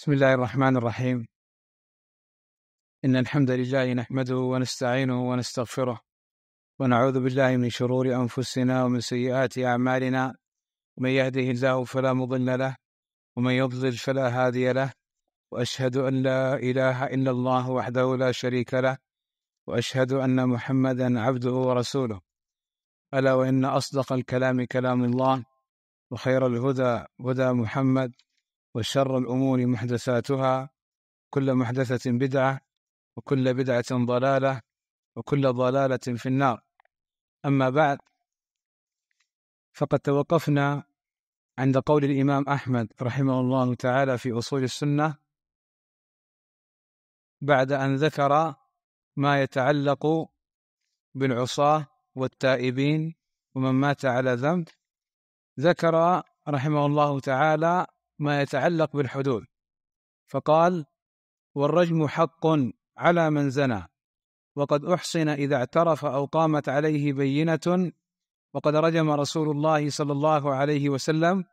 بسم الله الرحمن الرحيم إن الحمد لله نحمده ونستعينه ونستغفره ونعوذ بالله من شرور أنفسنا ومن سيئات أعمالنا من يهده الله فلا مضل له ومن يضلل فلا هادي له وأشهد أن لا إله إلا الله وحده لا شريك له وأشهد أن محمدا عبده ورسوله ألا وإن أصدق الكلام كلام الله وخير الهدى هدى محمد وشر الأمور محدثاتها كل محدثة بدعة وكل بدعة ضلالة وكل ضلالة في النار أما بعد فقد توقفنا عند قول الإمام أحمد رحمه الله تعالى في أصول السنة بعد أن ذكر ما يتعلق بالعصاة والتائبين ومن مات على ذنب ذكر رحمه الله تعالى ما يتعلق بالحدود فقال والرجم حق على من زنى وقد احصن اذا اعترف او قامت عليه بينه وقد رجم رسول الله صلى الله عليه وسلم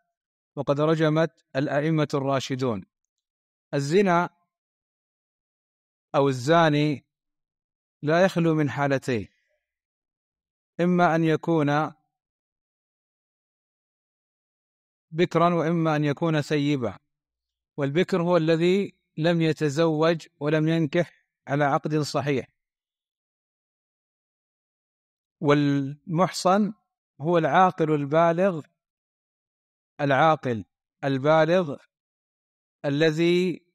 وقد رجمت الائمه الراشدون الزنا او الزاني لا يخلو من حالتين اما ان يكون بكرا وإما أن يكون سيبا والبكر هو الذي لم يتزوج ولم ينكح على عقد صحيح والمحصن هو العاقل البالغ العاقل البالغ الذي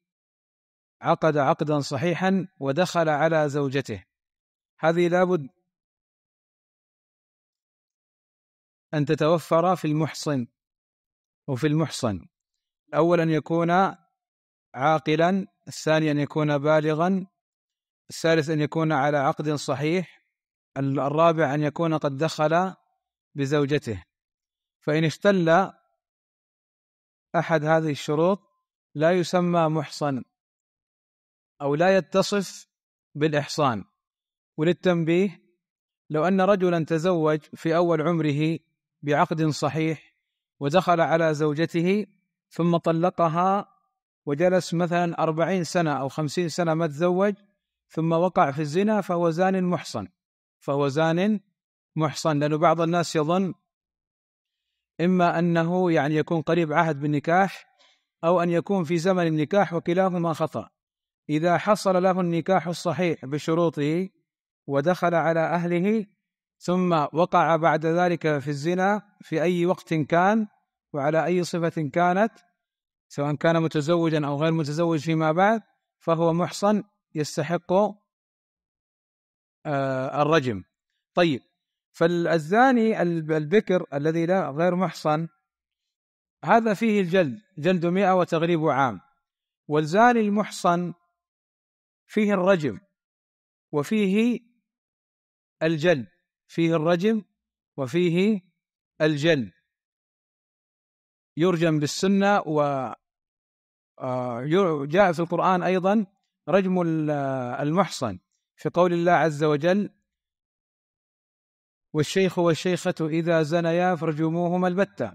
عقد عقدا صحيحا ودخل على زوجته هذه لابد أن تتوفر في المحصن وفي المحصن الأول أن يكون عاقلا الثاني أن يكون بالغا الثالث أن يكون على عقد صحيح الرابع أن يكون قد دخل بزوجته فإن اختل أحد هذه الشروط لا يسمى محصن أو لا يتصف بالإحصان وللتنبيه لو أن رجلا تزوج في أول عمره بعقد صحيح ودخل على زوجته ثم طلقها وجلس مثلا أربعين سنة أو خمسين سنة ما تزوج ثم وقع في الزنا فهو زان محصن فهو زان محصن لأن بعض الناس يظن إما أنه يعني يكون قريب عهد بالنكاح أو أن يكون في زمن النكاح وكلاهما خطأ إذا حصل له النكاح الصحيح بشروطه ودخل على أهله ثم وقع بعد ذلك في الزنا في أي وقت كان وعلى أي صفة كانت سواء كان متزوجا أو غير متزوج فيما بعد فهو محصن يستحق آه، الرجم طيب فالزاني البكر الذي لا غير محصن هذا فيه الجلد جلد مئة وتغريب عام والزاني المحصن فيه الرجم وفيه الجلد فيه الرجم وفيه الجلد يرجم بالسنة و آه، جاء في القرآن أيضا رجم المحصن في قول الله عز وجل والشيخ والشيخة إذا زنيا فارجموهما البتة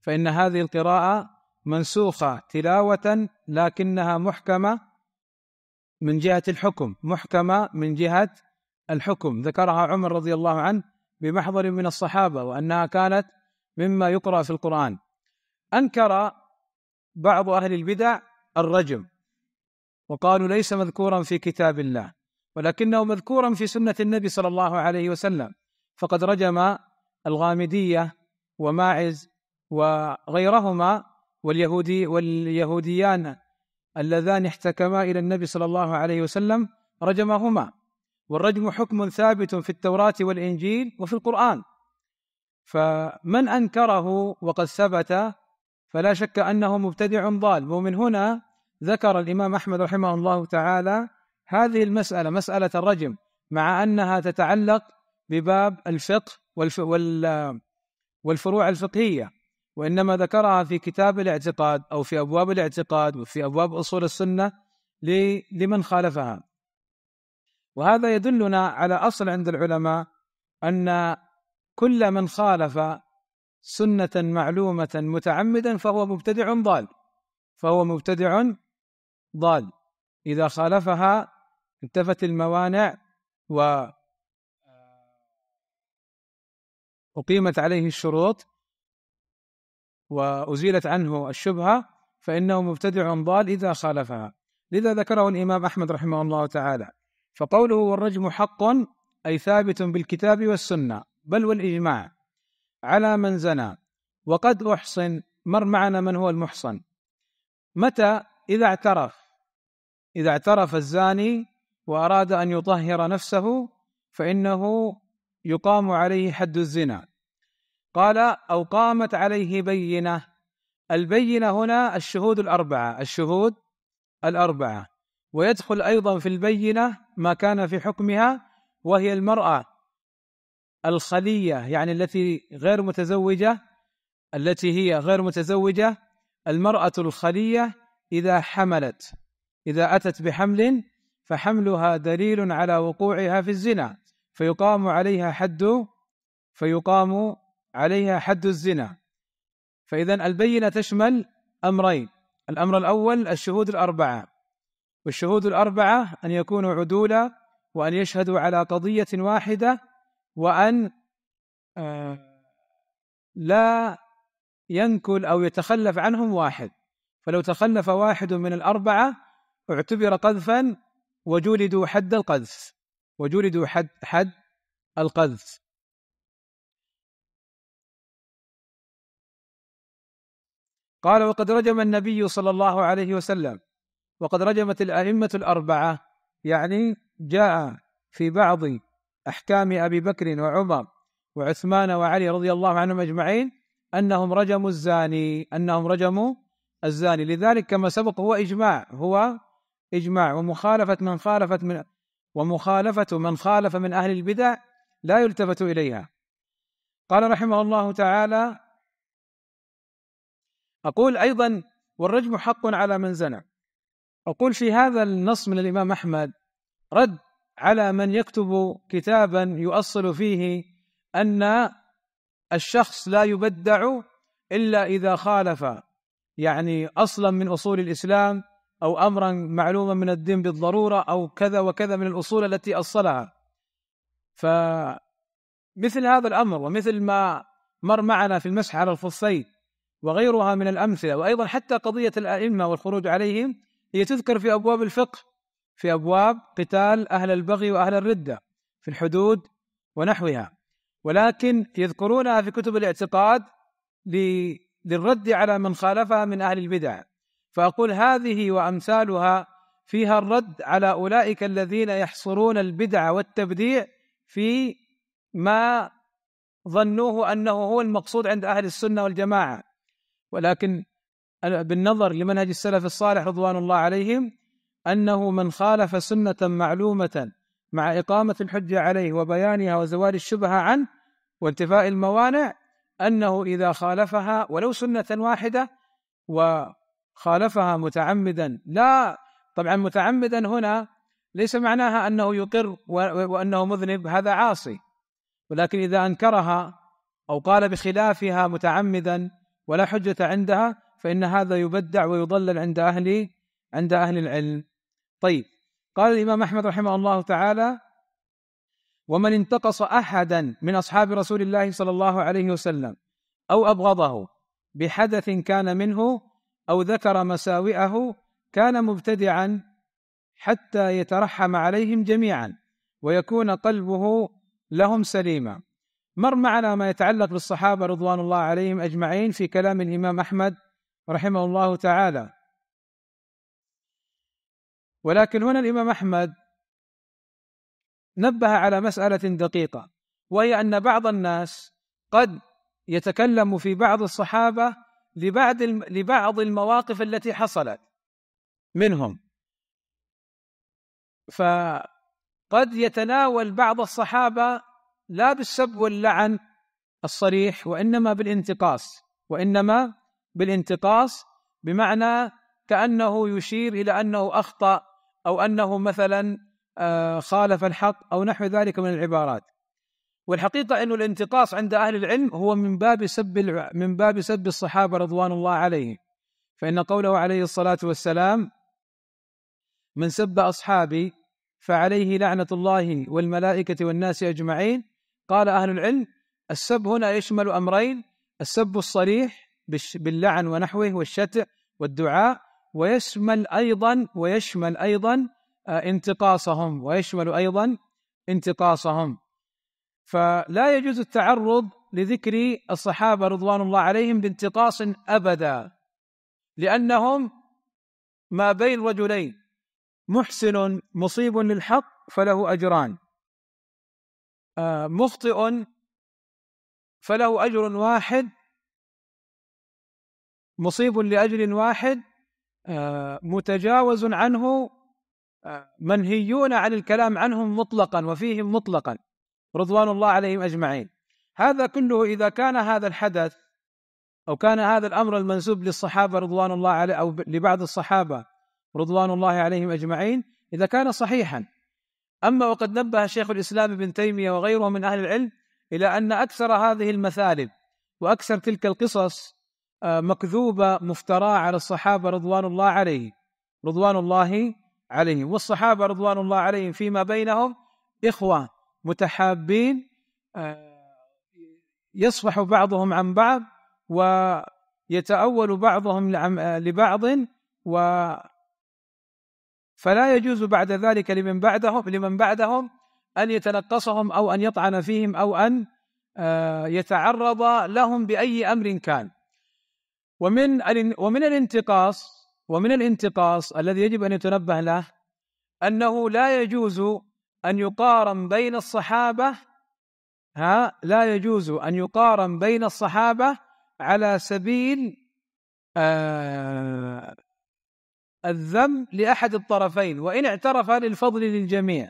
فإن هذه القراءة منسوخة تلاوة لكنها محكمة من جهة الحكم محكمة من جهة الحكم ذكرها عمر رضي الله عنه بمحضر من الصحابة وأنها كانت مما يقرأ في القرآن أنكر بعض أهل البدع الرجم وقالوا ليس مذكورا في كتاب الله ولكنه مذكورا في سنة النبي صلى الله عليه وسلم فقد رجم الغامدية وماعز وغيرهما واليهودي واليهوديان اللذان احتكما إلى النبي صلى الله عليه وسلم رجمهما والرجم حكم ثابت في التوراة والإنجيل وفي القرآن فمن أنكره وقد ثبت فلا شك انه مبتدع ضال ومن هنا ذكر الامام احمد رحمه الله تعالى هذه المساله مساله الرجم مع انها تتعلق بباب الفقه والف وال والفروع الفقهيه وانما ذكرها في كتاب الاعتقاد او في ابواب الاعتقاد وفي ابواب اصول السنه لمن خالفها وهذا يدلنا على اصل عند العلماء ان كل من خالف سنة معلومة متعمدا فهو مبتدع ضال فهو مبتدع ضال إذا خالفها انتفت الموانع و أقيمت عليه الشروط وأزيلت عنه الشبهة فإنه مبتدع ضال إذا خالفها لذا ذكره الإمام أحمد رحمه الله تعالى فقوله والرجم حق أي ثابت بالكتاب والسنة بل والإجماع على من زنى وقد أحصن مر معنا من هو المحصن متى إذا اعترف إذا اعترف الزاني وأراد أن يطهر نفسه فإنه يقام عليه حد الزنا قال أو قامت عليه بينة البينة هنا الشهود الأربعة الشهود الأربعة ويدخل أيضا في البينة ما كان في حكمها وهي المرأة الخلية يعني التي غير متزوجة التي هي غير متزوجة المرأة الخلية إذا حملت إذا أتت بحمل فحملها دليل على وقوعها في الزنا فيقام عليها حد فيقام عليها حد الزنا فإذا البينة تشمل أمرين الأمر الأول الشهود الأربعة والشهود الأربعة أن يكونوا عدولا وأن يشهدوا على قضية واحدة وأن آه، لا ينكل أو يتخلف عنهم واحد فلو تخلف واحد من الأربعة اعتبر قذفا وجلدوا حد القذف وجلدوا حد حد القذف قال وقد رجم النبي صلى الله عليه وسلم وقد رجمت الأئمة الأربعة يعني جاء في بعض احكام ابي بكر وعمر وعثمان وعلي رضي الله عنهم اجمعين انهم رجموا الزاني انهم رجموا الزاني لذلك كما سبق هو اجماع هو اجماع ومخالفه من خالفت من ومخالفه من خالف من اهل البدع لا يلتفت اليها قال رحمه الله تعالى اقول ايضا والرجم حق على من زنى اقول في هذا النص من الامام احمد رد على من يكتب كتابا يؤصل فيه ان الشخص لا يبدع الا اذا خالف يعني اصلا من اصول الاسلام او امرا معلوما من الدين بالضروره او كذا وكذا من الاصول التي اصلها فمثل هذا الامر ومثل ما مر معنا في المسح على الخفين وغيرها من الامثله وايضا حتى قضيه الائمه والخروج عليهم هي تذكر في ابواب الفقه في ابواب قتال اهل البغي واهل الرده في الحدود ونحوها ولكن يذكرونها في كتب الاعتقاد للرد على من خالفها من اهل البدع فاقول هذه وامثالها فيها الرد على اولئك الذين يحصرون البدع والتبديع في ما ظنوه انه هو المقصود عند اهل السنه والجماعه ولكن بالنظر لمنهج السلف الصالح رضوان الله عليهم أنه من خالف سنة معلومة مع إقامة الحجة عليه وبيانها وزوال الشبهة عنه وانتفاء الموانع أنه إذا خالفها ولو سنة واحدة وخالفها متعمدا لا طبعا متعمدا هنا ليس معناها أنه يقر وأنه مذنب هذا عاصي ولكن إذا أنكرها أو قال بخلافها متعمدا ولا حجة عندها فإن هذا يبدع ويضلل عند أهل عند أهل العلم طيب قال الإمام أحمد رحمه الله تعالى ومن انتقص أحدا من أصحاب رسول الله صلى الله عليه وسلم أو أبغضه بحدث كان منه أو ذكر مساوئه كان مبتدعا حتى يترحم عليهم جميعا ويكون قلبه لهم سليما مر معنا ما يتعلق بالصحابة رضوان الله عليهم أجمعين في كلام الإمام أحمد رحمه الله تعالى ولكن هنا الامام احمد نبه على مساله دقيقه وهي ان بعض الناس قد يتكلم في بعض الصحابه لبعض لبعض المواقف التي حصلت منهم فقد يتناول بعض الصحابه لا بالسب واللعن الصريح وانما بالانتقاص وانما بالانتقاص بمعنى كانه يشير الى انه اخطا او انه مثلا آه، خالف الحق او نحو ذلك من العبارات والحقيقه انه الانتقاص عند اهل العلم هو من باب سب من باب سب الصحابه رضوان الله عليهم فان قوله عليه الصلاه والسلام من سب اصحابي فعليه لعنه الله والملائكه والناس اجمعين قال اهل العلم السب هنا يشمل امرين السب الصريح باللعن ونحوه والشتع والدعاء ويشمل أيضا ويشمل أيضا آه، انتقاصهم ويشمل أيضا انتقاصهم فلا يجوز التعرض لذكر الصحابة رضوان الله عليهم بانتقاص أبدا لأنهم ما بين رجلين محسن مصيب للحق فله أجران آه، مخطئ فله أجر واحد مصيب لاجر واحد آه، متجاوز عنه آه، منهيون عن الكلام عنهم مطلقا وفيهم مطلقا رضوان الله عليهم اجمعين هذا كله اذا كان هذا الحدث او كان هذا الامر المنسوب للصحابه رضوان الله عليه او لبعض الصحابه رضوان الله عليهم اجمعين اذا كان صحيحا اما وقد نبه شيخ الاسلام ابن تيميه وغيره من اهل العلم الى ان اكثر هذه المثالب واكثر تلك القصص آه، مكذوبه مفتراه على الصحابه رضوان الله عليهم رضوان الله عليهم والصحابه رضوان الله عليهم فيما بينهم اخوه متحابين آه، يصفح بعضهم عن بعض ويتأول بعضهم آه، لبعض و فلا يجوز بعد ذلك لمن بعدهم لمن بعدهم أن يتنقصهم أو أن يطعن فيهم أو أن يتعرض لهم بأي أمر كان ومن ومن الانتقاص ومن الانتقاص الذي يجب ان يتنبه له انه لا يجوز ان يقارن بين الصحابه ها لا يجوز ان يقارن بين الصحابه على سبيل آه الذم لاحد الطرفين وان اعترف للفضل للجميع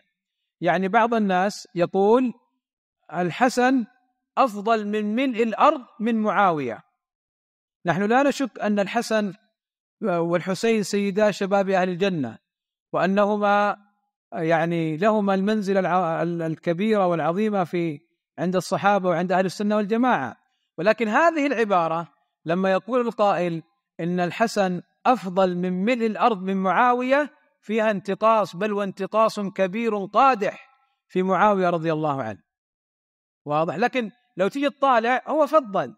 يعني بعض الناس يقول الحسن افضل من ملء الارض من معاويه نحن لا نشك أن الحسن والحسين سيدا شباب أهل الجنة وأنهما يعني لهما المنزلة الكبيرة والعظيمة في عند الصحابة وعند أهل السنة والجماعة ولكن هذه العبارة لما يقول القائل إن الحسن أفضل من ملء الأرض من معاوية فيها انتقاص بل وانتقاص كبير قادح في معاوية رضي الله عنه واضح لكن لو تيجي تطالع هو فضل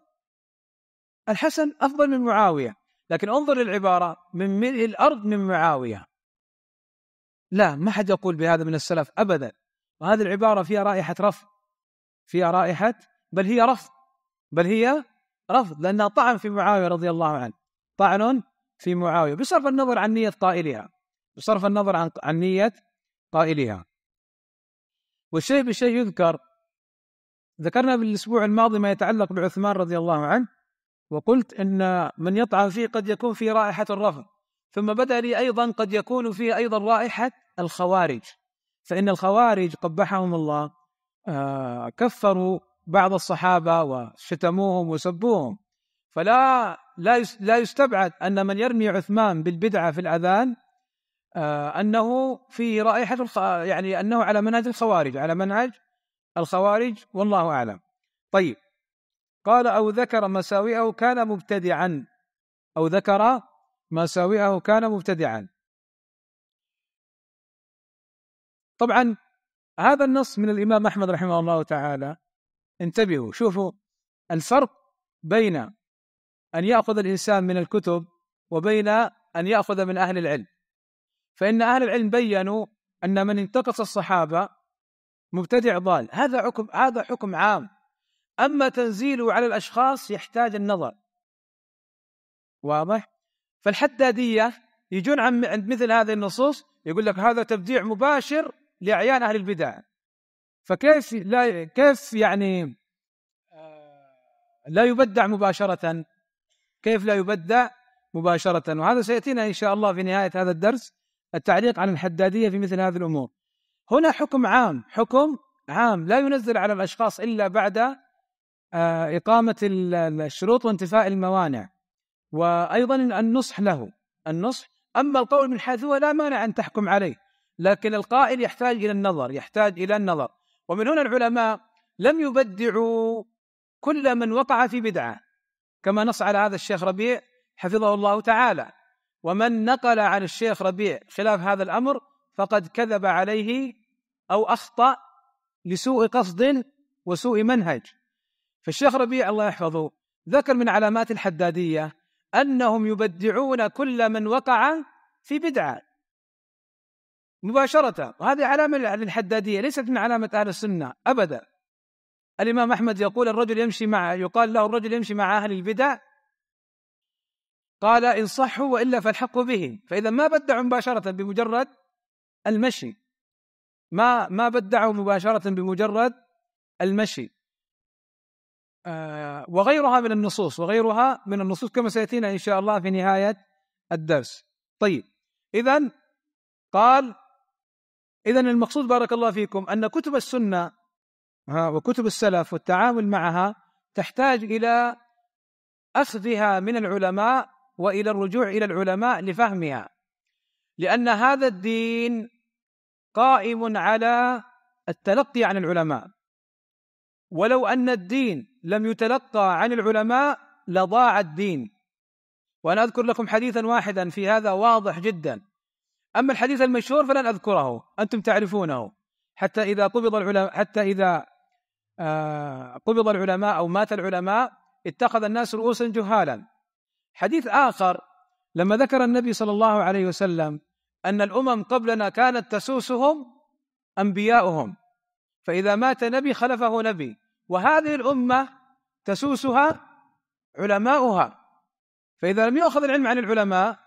الحسن أفضل من معاوية لكن انظر للعبارة من ملء الأرض من معاوية لا ما حد يقول بهذا من السلف أبدا وهذه العبارة فيها رائحة رفض فيها رائحة بل هي رفض بل هي رفض لأنها طعن في معاوية رضي الله عنه طعن في معاوية بصرف النظر عن نية قائلها بصرف النظر عن عن نية قائلها والشيء بالشيء يذكر ذكرنا بالاسبوع الماضي ما يتعلق بعثمان رضي الله عنه وقلت ان من يطعن فيه قد يكون فيه رائحه الرفض ثم بدا لي ايضا قد يكون فيه ايضا رائحه الخوارج فان الخوارج قبحهم الله آه، كفروا بعض الصحابه وشتموهم وسبوهم فلا لا لا يستبعد ان من يرمي عثمان بالبدعه في الاذان آه، انه في رائحه الخ... يعني انه على منهج الخوارج على منهج الخوارج والله اعلم. طيب قال أو ذكر مساوئه كان مبتدعا أو ذكر مساوئه كان مبتدعا طبعا هذا النص من الإمام أحمد رحمه الله تعالى انتبهوا شوفوا الفرق بين أن يأخذ الإنسان من الكتب وبين أن يأخذ من أهل العلم فإن أهل العلم بينوا أن من انتقص الصحابة مبتدع ضال هذا حكم هذا حكم عام أما تنزيله على الأشخاص يحتاج النظر واضح؟ فالحدادية يجون عند مثل هذه النصوص يقول لك هذا تبديع مباشر لأعيان أهل البدع فكيف لا كيف يعني آه. لا يبدع مباشرة كيف لا يبدع مباشرة وهذا سيأتينا إن شاء الله في نهاية هذا الدرس التعليق عن الحدادية في مثل هذه الأمور هنا حكم عام حكم عام لا ينزل على الأشخاص إلا بعد آه، إقامة الشروط وانتفاء الموانع وأيضا النصح له النصح أما القول من حيث هو لا مانع أن تحكم عليه لكن القائل يحتاج إلى النظر يحتاج إلى النظر ومن هنا العلماء لم يبدعوا كل من وقع في بدعة كما نص على هذا الشيخ ربيع حفظه الله تعالى ومن نقل عن الشيخ ربيع خلاف هذا الأمر فقد كذب عليه أو أخطأ لسوء قصد وسوء منهج فالشيخ ربيع الله يحفظه ذكر من علامات الحداديه انهم يبدعون كل من وقع في بدعه مباشره وهذه علامه للحداديه ليست من علامه اهل السنه ابدا الامام احمد يقول الرجل يمشي مع يقال له الرجل يمشي مع اهل البدع قال ان صحوا والا فالحقوا به فاذا ما بدعوا مباشره بمجرد المشي ما ما بدعوا مباشره بمجرد المشي آه، وغيرها من النصوص وغيرها من النصوص كما سياتينا ان شاء الله في نهايه الدرس. طيب اذا قال اذا المقصود بارك الله فيكم ان كتب السنه وكتب السلف والتعامل معها تحتاج الى اخذها من العلماء والى الرجوع الى العلماء لفهمها لان هذا الدين قائم على التلقي عن العلماء ولو ان الدين لم يتلقى عن العلماء لضاع الدين وانا اذكر لكم حديثا واحدا في هذا واضح جدا اما الحديث المشهور فلن اذكره انتم تعرفونه حتى اذا قبض العلماء حتى اذا آه، قبض العلماء او مات العلماء اتخذ الناس رؤوسا جهالا حديث اخر لما ذكر النبي صلى الله عليه وسلم ان الامم قبلنا كانت تسوسهم انبياؤهم فاذا مات نبي خلفه نبي وهذه الأمة تسوسها علماؤها فإذا لم يؤخذ العلم عن العلماء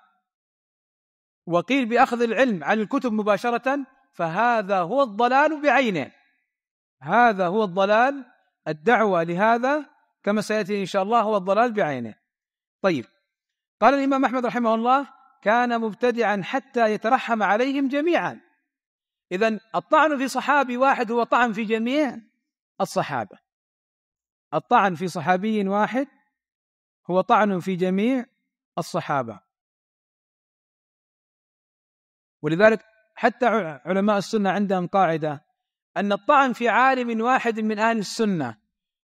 وقيل بأخذ العلم عن الكتب مباشرة فهذا هو الضلال بعينه هذا هو الضلال الدعوة لهذا كما سيأتي إن شاء الله هو الضلال بعينه طيب قال الإمام أحمد رحمه الله كان مبتدعا حتى يترحم عليهم جميعا إذا الطعن في صحابي واحد هو طعن في جميع الصحابة الطعن في صحابي واحد هو طعن في جميع الصحابه ولذلك حتى علماء السنه عندهم قاعده ان الطعن في عالم واحد من اهل السنه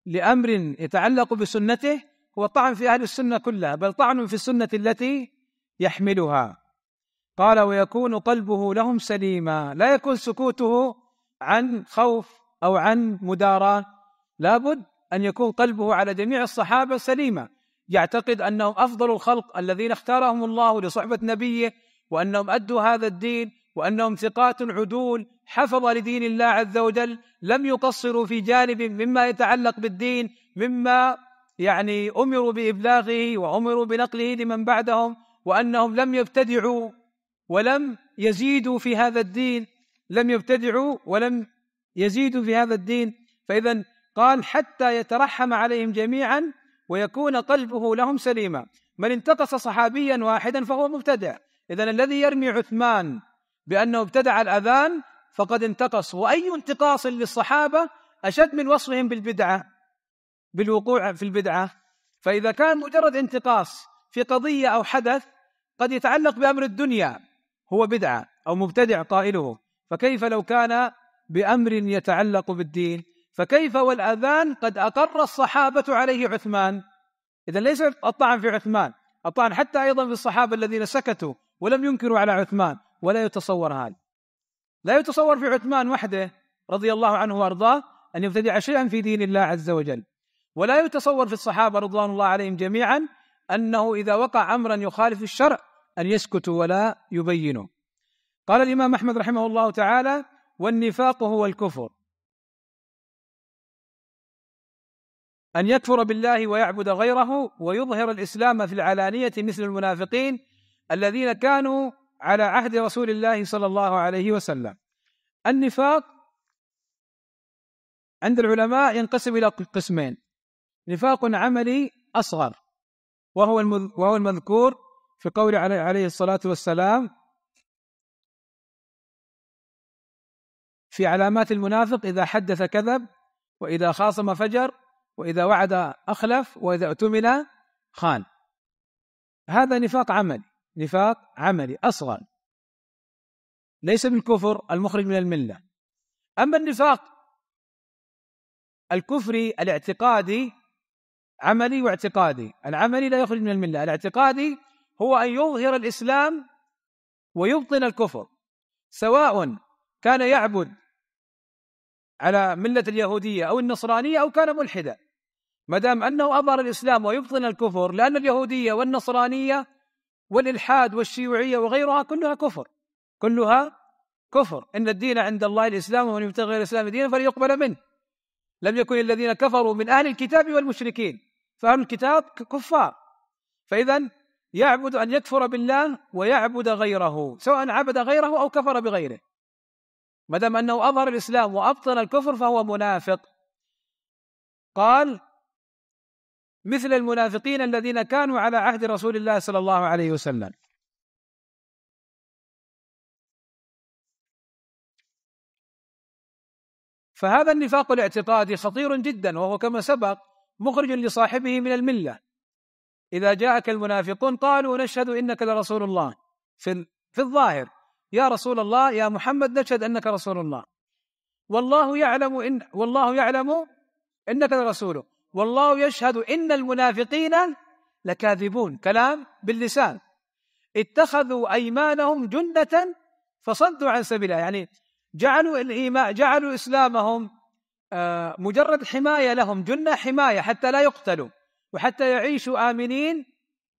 لامر يتعلق بسنته هو طعن في اهل السنه كلها بل طعن في السنه التي يحملها قال ويكون قلبه لهم سليما لا يكون سكوته عن خوف او عن مداراه لابد ان يكون قلبه على جميع الصحابه سليما يعتقد انهم افضل الخلق الذين اختارهم الله لصحبه نبيه وانهم ادوا هذا الدين وانهم ثقات عدول حفظ لدين الله عز وجل لم يقصروا في جانب مما يتعلق بالدين مما يعني امروا بابلاغه وامروا بنقله لمن بعدهم وانهم لم يبتدعوا ولم يزيدوا في هذا الدين لم يبتدعوا ولم يزيدوا في هذا الدين فاذا قال حتى يترحم عليهم جميعا ويكون قلبه لهم سليما من انتقص صحابيا واحدا فهو مبتدع اذا الذي يرمي عثمان بانه ابتدع الاذان فقد انتقص واي انتقاص للصحابه اشد من وصفهم بالبدعه بالوقوع في البدعه فاذا كان مجرد انتقاص في قضيه او حدث قد يتعلق بامر الدنيا هو بدعه او مبتدع قائله فكيف لو كان بامر يتعلق بالدين فكيف والأذان قد أقر الصحابة عليه عثمان إذا ليس الطعن في عثمان الطعن حتى أيضا في الصحابة الذين سكتوا ولم ينكروا على عثمان ولا يتصور هذا لا يتصور في عثمان وحده رضي الله عنه وأرضاه أن يبتدع شيئا في دين الله عز وجل ولا يتصور في الصحابة رضوان الله عليهم جميعا أنه إذا وقع أمرا يخالف الشرع أن يسكتوا ولا يبينوا قال الإمام أحمد رحمه الله تعالى والنفاق هو الكفر أن يكفر بالله ويعبد غيره ويظهر الإسلام في العلانية مثل المنافقين الذين كانوا على عهد رسول الله صلى الله عليه وسلم النفاق عند العلماء ينقسم إلى قسمين نفاق عملي أصغر وهو وهو المذكور في قول عليه الصلاة والسلام في علامات المنافق إذا حدث كذب وإذا خاصم فجر وإذا وعد أخلف وإذا اؤتمن خان هذا نفاق عملي نفاق عملي أصغر ليس بالكفر المخرج من الملة أما النفاق الكفري الاعتقادي عملي واعتقادي العملي لا يخرج من الملة الاعتقادي هو أن يظهر الإسلام ويبطن الكفر سواء كان يعبد على ملة اليهودية أو النصرانية أو كان ملحدا ما دام انه اظهر الاسلام ويبطن الكفر لان اليهوديه والنصرانيه والالحاد والشيوعيه وغيرها كلها كفر كلها كفر ان الدين عند الله الاسلام ومن يبتغي غير الاسلام دينا فليقبل منه لم يكن الذين كفروا من اهل الكتاب والمشركين فاهل الكتاب كفار فاذا يعبد ان يكفر بالله ويعبد غيره سواء عبد غيره او كفر بغيره ما دام انه اظهر الاسلام وابطن الكفر فهو منافق قال مثل المنافقين الذين كانوا على عهد رسول الله صلى الله عليه وسلم فهذا النفاق الاعتقادي خطير جدا وهو كما سبق مخرج لصاحبه من المله اذا جاءك المنافقون قالوا نشهد انك لرسول الله في في الظاهر يا رسول الله يا محمد نشهد انك رسول الله والله يعلم ان والله يعلم انك لرسوله والله يشهد إن المنافقين لكاذبون كلام باللسان اتخذوا أيمانهم جنة فصدوا عن سبيلها يعني جعلوا الإيمان جعلوا إسلامهم آه، مجرد حماية لهم جنة حماية حتى لا يقتلوا وحتى يعيشوا آمنين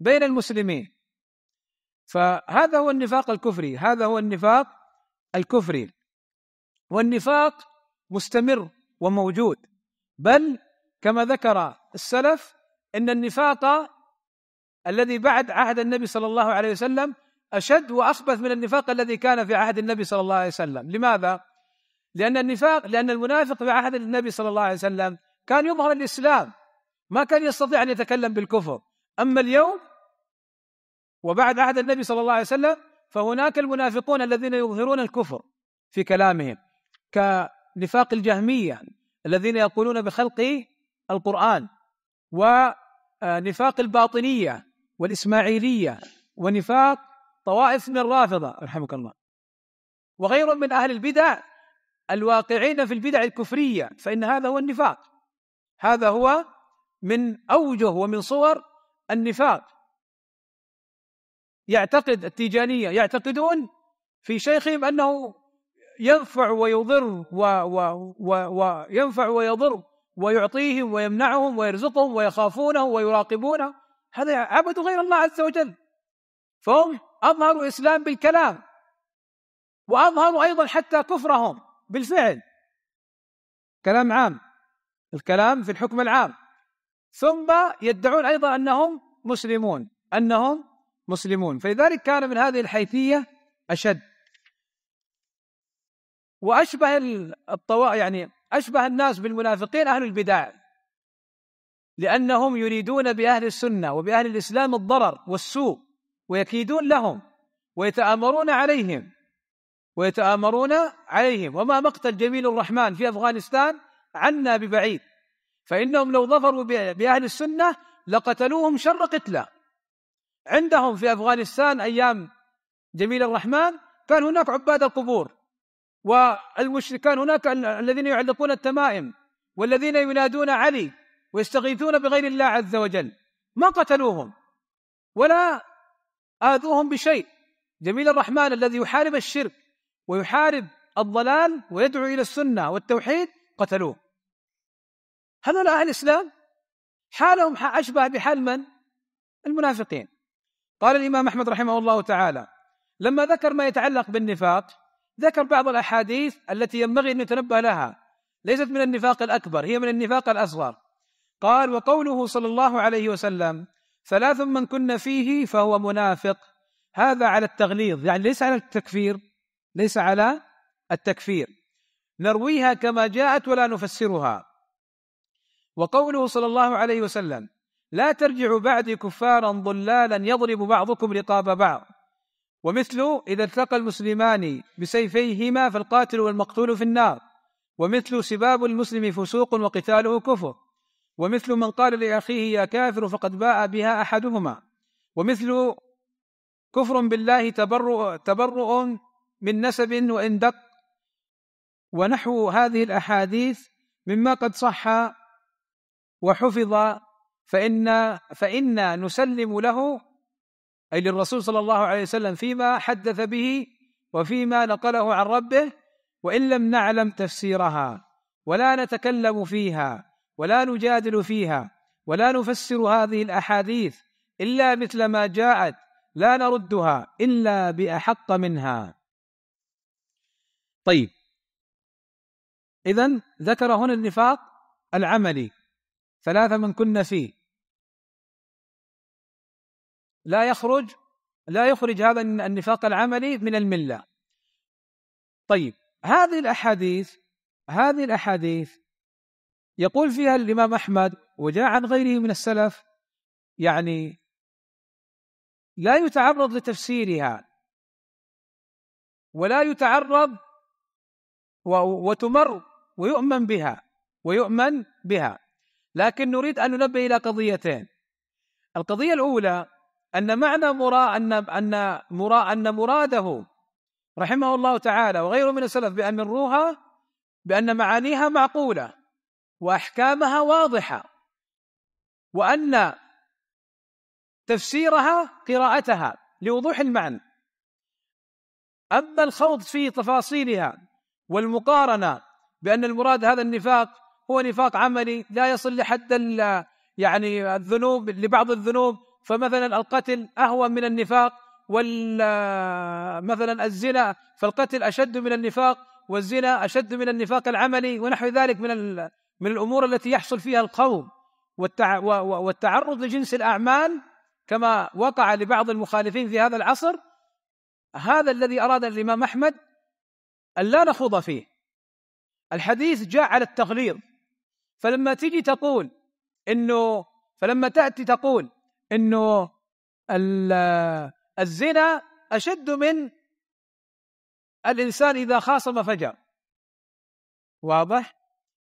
بين المسلمين فهذا هو النفاق الكفري هذا هو النفاق الكفري والنفاق مستمر وموجود بل كما ذكر السلف ان النفاق الذي بعد عهد النبي صلى الله عليه وسلم اشد واخبث من النفاق الذي كان في عهد النبي صلى الله عليه وسلم، لماذا؟ لان النفاق لان المنافق في عهد النبي صلى الله عليه وسلم كان يظهر الاسلام ما كان يستطيع ان يتكلم بالكفر، اما اليوم وبعد عهد النبي صلى الله عليه وسلم فهناك المنافقون الذين يظهرون الكفر في كلامهم كنفاق الجهميه الذين يقولون بخلق القرآن ونفاق آه، الباطنية والإسماعيلية ونفاق طوائف من الرافضة رحمك الله وغيرهم من أهل البدع الواقعين في البدع الكفرية فإن هذا هو النفاق هذا هو من أوجه ومن صور النفاق يعتقد التيجانية يعتقدون في شيخهم أنه ينفع ويضر وينفع و و و ويضر ويعطيهم ويمنعهم ويرزقهم ويخافونه ويراقبونه هذا عبدوا غير الله عز وجل فهم أظهروا إسلام بالكلام وأظهروا أيضا حتى كفرهم بالفعل كلام عام الكلام في الحكم العام ثم يدعون أيضا أنهم مسلمون أنهم مسلمون فلذلك كان من هذه الحيثية أشد وأشبه الطوائف يعني أشبه الناس بالمنافقين أهل البدع لأنهم يريدون بأهل السنة وبأهل الإسلام الضرر والسوء ويكيدون لهم ويتآمرون عليهم ويتآمرون عليهم وما مقتل جميل الرحمن في أفغانستان عنا ببعيد فإنهم لو ظفروا بأهل السنة لقتلوهم شر قتلة عندهم في أفغانستان أيام جميل الرحمن كان هناك عباد القبور والمشركان هناك الذين يعلقون التمائم والذين ينادون علي ويستغيثون بغير الله عز وجل ما قتلوهم ولا آذوهم بشيء جميل الرحمن الذي يحارب الشرك ويحارب الضلال ويدعو إلى السنة والتوحيد قتلوه هذول أهل الإسلام حالهم أشبه بحال من؟ المنافقين قال الإمام أحمد رحمه الله تعالى لما ذكر ما يتعلق بالنفاق ذكر بعض الأحاديث التي ينبغي أن نتنبه لها ليست من النفاق الأكبر هي من النفاق الأصغر قال وقوله صلى الله عليه وسلم ثلاث من كن فيه فهو منافق هذا على التغليظ يعني ليس على التكفير ليس على التكفير نرويها كما جاءت ولا نفسرها وقوله صلى الله عليه وسلم لا ترجعوا بعدي كفارا ضلالا يضرب بعضكم رقاب بعض ومثل إذا التقى المسلمان بسيفيهما فالقاتل والمقتول في النار ومثل سباب المسلم فسوق وقتاله كفر ومثل من قال لأخيه يا كافر فقد باء بها أحدهما ومثل كفر بالله تبرؤ, تبرؤ من نسب وإن دق ونحو هذه الأحاديث مما قد صح وحفظ فإن فإنا نسلم له أي للرسول صلى الله عليه وسلم فيما حدث به وفيما نقله عن ربه وإن لم نعلم تفسيرها ولا نتكلم فيها ولا نجادل فيها ولا نفسر هذه الأحاديث إلا مثل ما جاءت لا نردها إلا بأحق منها طيب إذا ذكر هنا النفاق العملي ثلاثة من كنا فيه لا يخرج لا يخرج هذا النفاق العملي من المله طيب هذه الاحاديث هذه الاحاديث يقول فيها الامام احمد وجاء عن غيره من السلف يعني لا يتعرض لتفسيرها ولا يتعرض وتمر ويؤمن بها ويؤمن بها لكن نريد ان ننبه الى قضيتين القضيه الاولى أن معنى مراء أن أن مراء أن مراده رحمه الله تعالى وغيره من السلف بأن الروح بأن معانيها معقولة وأحكامها واضحة وأن تفسيرها قراءتها لوضوح المعنى أما الخوض في تفاصيلها والمقارنة بأن المراد هذا النفاق هو نفاق عملي لا يصل لحد يعني الذنوب لبعض الذنوب فمثلا القتل اهون من النفاق وال مثلا الزنا فالقتل اشد من النفاق والزنا اشد من النفاق العملي ونحو ذلك من من الامور التي يحصل فيها القوم والتع... والتعرض لجنس الاعمال كما وقع لبعض المخالفين في هذا العصر هذا الذي اراد الامام احمد ان لا نخوض فيه الحديث جاء على التغليظ فلما تجي تقول انه فلما تاتي تقول انه الزنا اشد من الانسان اذا خاصم فجر واضح؟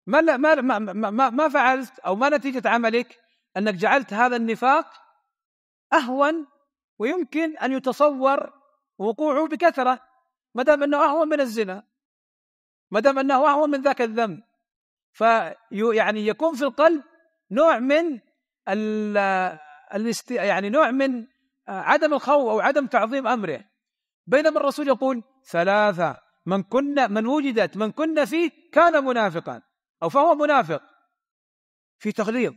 ما ما ما ما, ما فعلت او ما نتيجه عملك انك جعلت هذا النفاق اهون ويمكن ان يتصور وقوعه بكثره ما دام انه اهون من الزنا ما دام انه اهون من ذاك الذنب في يعني يكون في القلب نوع من الاست... يعني نوع من آه، عدم الخوف او عدم تعظيم امره بينما الرسول يقول ثلاثه من كنا من وجدت من كنا فيه كان منافقا او فهو منافق في تغليظ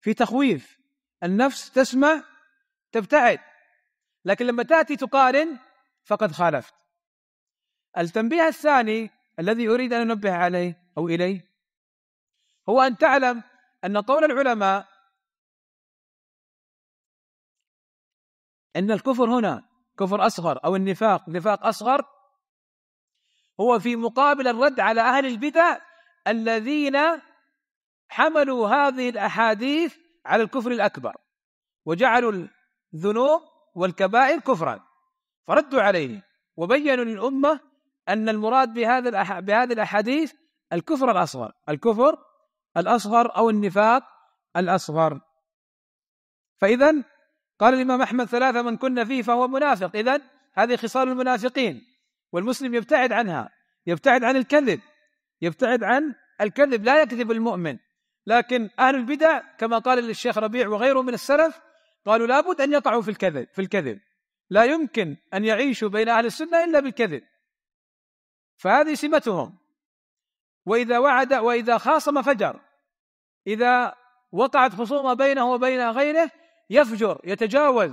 في تخويف النفس تسمع تبتعد لكن لما تاتي تقارن فقد خالفت التنبيه الثاني الذي اريد ان انبه عليه او اليه هو ان تعلم ان قول العلماء ان الكفر هنا كفر اصغر او النفاق نفاق اصغر هو في مقابل الرد على اهل البدع الذين حملوا هذه الاحاديث على الكفر الاكبر وجعلوا الذنوب والكبائر كفرا فردوا عليه وبينوا للامه ان المراد بهذا بهذه الاحاديث الكفر الاصغر الكفر الاصغر او النفاق الاصغر فاذا قال الإمام أحمد ثلاثة من كنا فيه فهو منافق إذا هذه خصال المنافقين والمسلم يبتعد عنها يبتعد عن الكذب يبتعد عن الكذب لا يكذب المؤمن لكن أهل البدع كما قال الشيخ ربيع وغيره من السلف قالوا لابد أن يقعوا في الكذب في الكذب لا يمكن أن يعيشوا بين أهل السنة إلا بالكذب فهذه سمتهم وإذا وعد وإذا خاصم فجر إذا وقعت خصومة بينه وبين غيره يفجر يتجاوز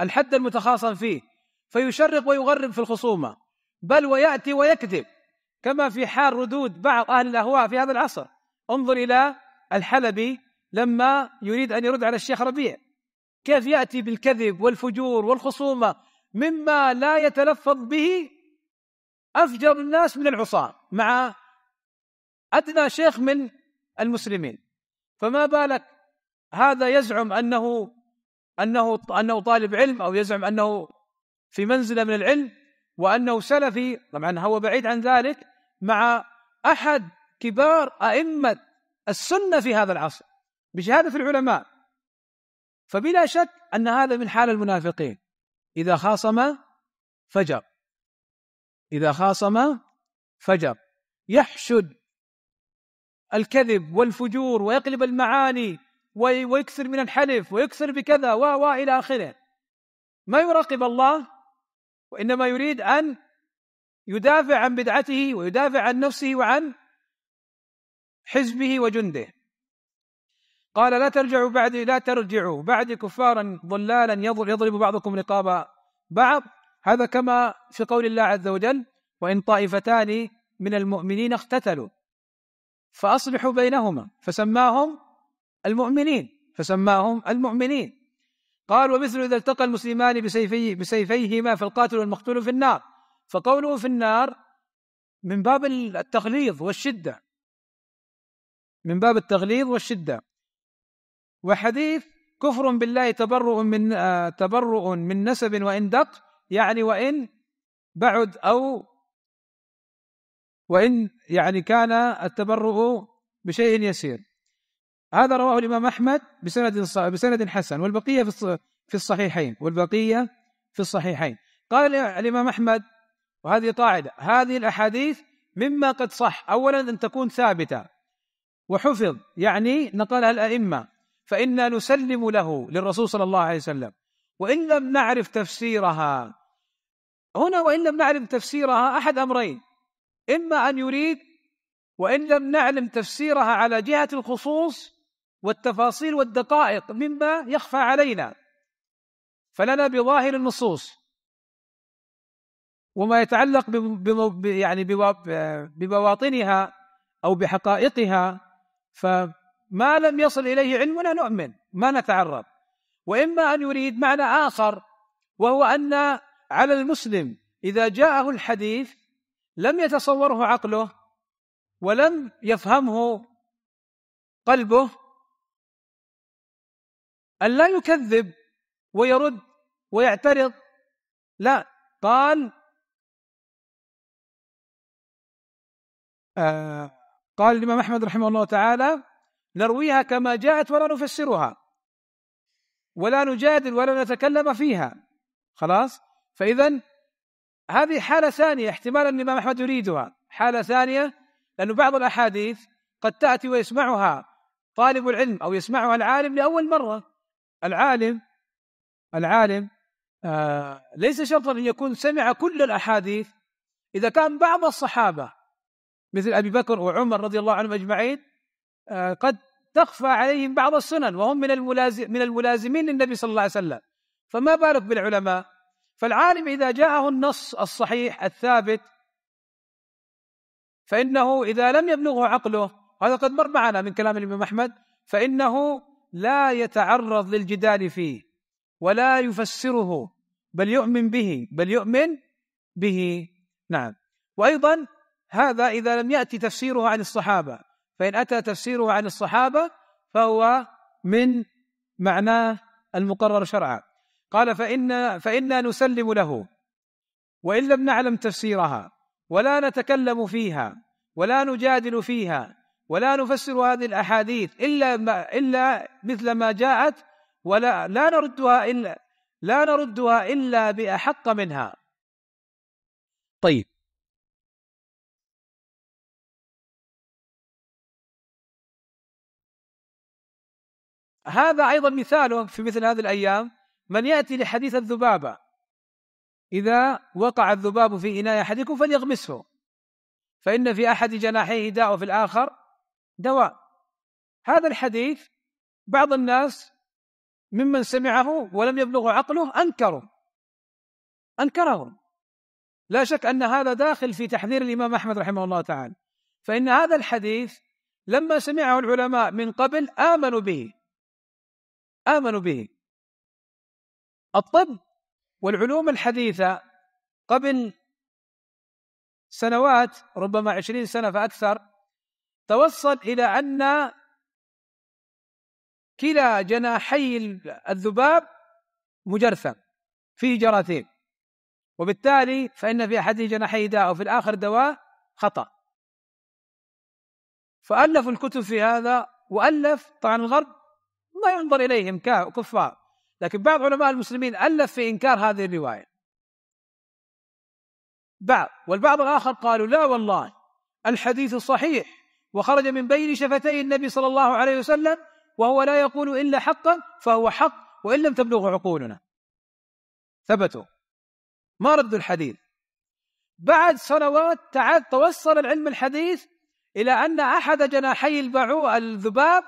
الحد المتخاصم فيه فيشرق ويغرب في الخصومه بل وياتي ويكذب كما في حال ردود بعض اهل الاهواء في هذا العصر انظر الى الحلبي لما يريد ان يرد على الشيخ ربيع كيف ياتي بالكذب والفجور والخصومه مما لا يتلفظ به افجر الناس من العصاه مع ادنى شيخ من المسلمين فما بالك هذا يزعم انه انه انه طالب علم او يزعم انه في منزله من العلم وانه سلفي طبعا هو بعيد عن ذلك مع احد كبار ائمه السنه في هذا العصر بشهاده العلماء فبلا شك ان هذا من حال المنافقين اذا خاصم فجر اذا خاصم فجر يحشد الكذب والفجور ويقلب المعاني ويكسر من الحلف ويكسر بكذا و و الى اخره ما يراقب الله وانما يريد ان يدافع عن بدعته ويدافع عن نفسه وعن حزبه وجنده قال لا ترجعوا بعد لا ترجعوا بعد كفارا ضلالا يضرب بعضكم رقاب بعض هذا كما في قول الله عز وجل وان طائفتان من المؤمنين اقتتلوا فاصلحوا بينهما فسماهم المؤمنين فسماهم المؤمنين قال ومثل إذا التقى المسلمان بسيفي بسيفيهما فالقاتل والمقتول في النار فقوله في النار من باب التغليظ والشدة من باب التغليظ والشدة وحديث كفر بالله تبرؤ من آه، تبرؤ من نسب وإن دق يعني وإن بعد أو وإن يعني كان التبرؤ بشيء يسير هذا رواه الإمام أحمد بسند بسند حسن والبقية في في الصحيحين والبقية في الصحيحين قال الإمام أحمد وهذه قاعدة هذه الأحاديث مما قد صح أولا أن تكون ثابتة وحفظ يعني نقلها الأئمة فإنا نسلم له للرسول صلى الله عليه وسلم وإن لم نعرف تفسيرها هنا وإن لم نعلم تفسيرها أحد أمرين إما أن يريد وإن لم نعلم تفسيرها على جهة الخصوص والتفاصيل والدقائق مما يخفى علينا فلنا بظاهر النصوص وما يتعلق يعني ببواطنها او بحقائقها فما لم يصل اليه علمنا نؤمن ما نتعرض واما ان يريد معنى اخر وهو ان على المسلم اذا جاءه الحديث لم يتصوره عقله ولم يفهمه قلبه أن لا يكذب ويرد ويعترض لا قال آه قال الإمام أحمد رحمه الله تعالى نرويها كما جاءت ولا نفسرها ولا نجادل ولا نتكلم فيها خلاص فإذا هذه حالة ثانية أن الإمام أحمد يريدها حالة ثانية لأن بعض الأحاديث قد تأتي ويسمعها طالب العلم أو يسمعها العالم لأول مرة العالم العالم آه ليس شرطا ان يكون سمع كل الاحاديث اذا كان بعض الصحابه مثل ابي بكر وعمر رضي الله عنهم اجمعين آه قد تخفى عليهم بعض السنن وهم من الملازم من الملازمين للنبي صلى الله عليه وسلم فما بالك بالعلماء فالعالم اذا جاءه النص الصحيح الثابت فانه اذا لم يبلغه عقله هذا قد مر معنا من كلام الامام احمد فانه لا يتعرض للجدال فيه ولا يفسره بل يؤمن به بل يؤمن به نعم وايضا هذا اذا لم ياتي تفسيره عن الصحابه فان اتى تفسيره عن الصحابه فهو من معناه المقرر شرعا قال فإن فإنا نسلم له وإن لم نعلم تفسيرها ولا نتكلم فيها ولا نجادل فيها ولا نفسر هذه الاحاديث الا ما الا مثل ما جاءت ولا لا نردها الا لا نردها الا باحق منها. طيب هذا ايضا مثال في مثل هذه الايام من ياتي لحديث الذبابه اذا وقع الذباب في اناء احدكم فليغمسه فان في احد جناحيه داء وفي الاخر دواء هذا الحديث بعض الناس ممن سمعه ولم يبلغ عقله أنكره انكره لا شك ان هذا داخل في تحذير الامام احمد رحمه الله تعالى فان هذا الحديث لما سمعه العلماء من قبل امنوا به امنوا به الطب والعلوم الحديثه قبل سنوات ربما عشرين سنة فأكثر توصل إلى أن كلا جناحي الذباب مجرثم فيه جراثيم وبالتالي فإن في احد جناحي داء وفي الآخر دواء خطأ فألفوا الكتب في هذا وألف طبعا الغرب ما ينظر إليهم ككفار لكن بعض علماء المسلمين ألف في إنكار هذه الرواية بعض والبعض الآخر قالوا لا والله الحديث صحيح وخرج من بين شفتي النبي صلى الله عليه وسلم وهو لا يقول إلا حقا فهو حق وإن لم تبلغه عقولنا ثبتوا ما رد الحديث بعد سنوات تعد توصل العلم الحديث إلى أن أحد جناحي البعو الذباب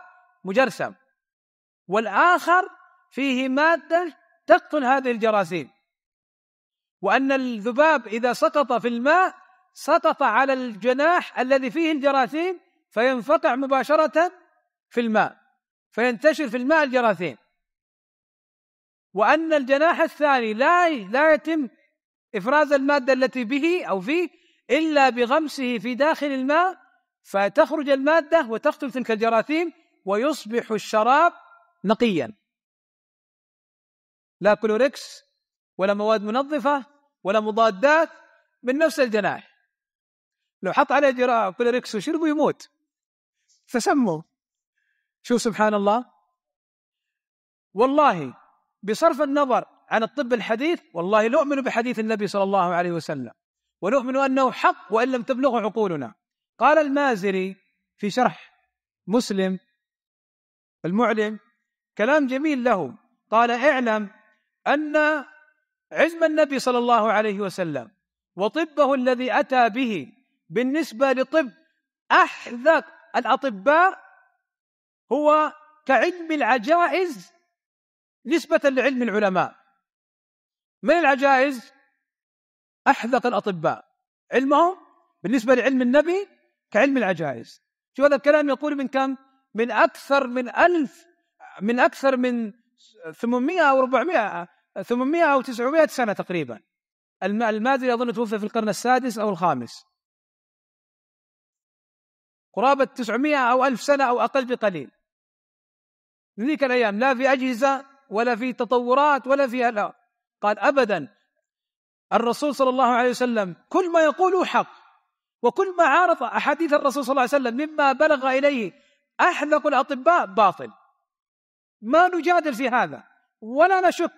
مجرسم والآخر فيه مادة تقتل هذه الجراثيم وأن الذباب إذا سقط في الماء سقط على الجناح الذي فيه الجراثيم فينفقع مباشرة في الماء فينتشر في الماء الجراثيم وأن الجناح الثاني لا لا يتم إفراز المادة التي به أو فيه إلا بغمسه في داخل الماء فتخرج المادة وتقتل تلك الجراثيم ويصبح الشراب نقيا لا كلوريكس ولا مواد منظفة ولا مضادات من نفس الجناح لو حط عليه كلوريكس وشربه يموت تسموا شوف سبحان الله والله بصرف النظر عن الطب الحديث والله نؤمن بحديث النبي صلى الله عليه وسلم ونؤمن انه حق وان لم تبلغه عقولنا قال المازري في شرح مسلم المعلم كلام جميل له قال اعلم ان علم النبي صلى الله عليه وسلم وطبه الذي اتى به بالنسبه لطب احذق الأطباء هو كعلم العجائز نسبة لعلم العلماء من العجائز أحدث الأطباء علمهم بالنسبة لعلم النبي كعلم العجائز شو هذا الكلام يقول من كم؟ من أكثر من ألف من أكثر من 800 أو 400 800 أو 900 سنة تقريبا المازري أظن توفي في القرن السادس أو الخامس قرابة 900 أو ألف سنة أو أقل بقليل ذيك الأيام لا في أجهزة ولا في تطورات ولا في لا قال أبدا الرسول صلى الله عليه وسلم كل ما يقوله حق وكل ما عارض أحاديث الرسول صلى الله عليه وسلم مما بلغ إليه أحذق الأطباء باطل ما نجادل في هذا ولا نشك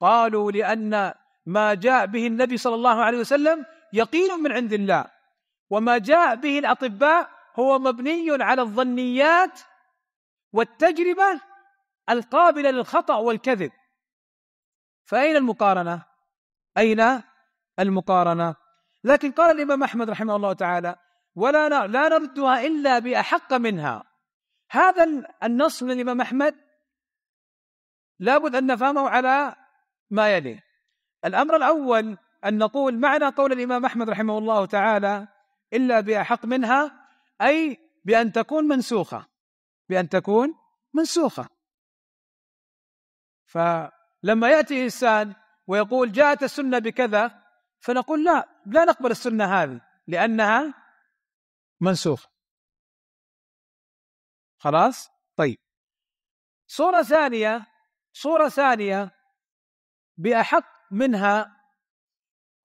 قالوا لأن ما جاء به النبي صلى الله عليه وسلم يقين من عند الله وما جاء به الاطباء هو مبني على الظنيات والتجربه القابله للخطا والكذب فاين المقارنه اين المقارنه لكن قال الامام احمد رحمه الله تعالى ولا لا نردها الا باحق منها هذا النص من الامام احمد لابد ان نفهمه على ما يلي الامر الاول ان نقول معنى قول الامام احمد رحمه الله تعالى إلا بأحق منها أي بأن تكون منسوخة بأن تكون منسوخة فلما يأتي إنسان ويقول جاءت السنة بكذا فنقول لا لا نقبل السنة هذه لأنها منسوخة خلاص طيب صورة ثانية صورة ثانية بأحق منها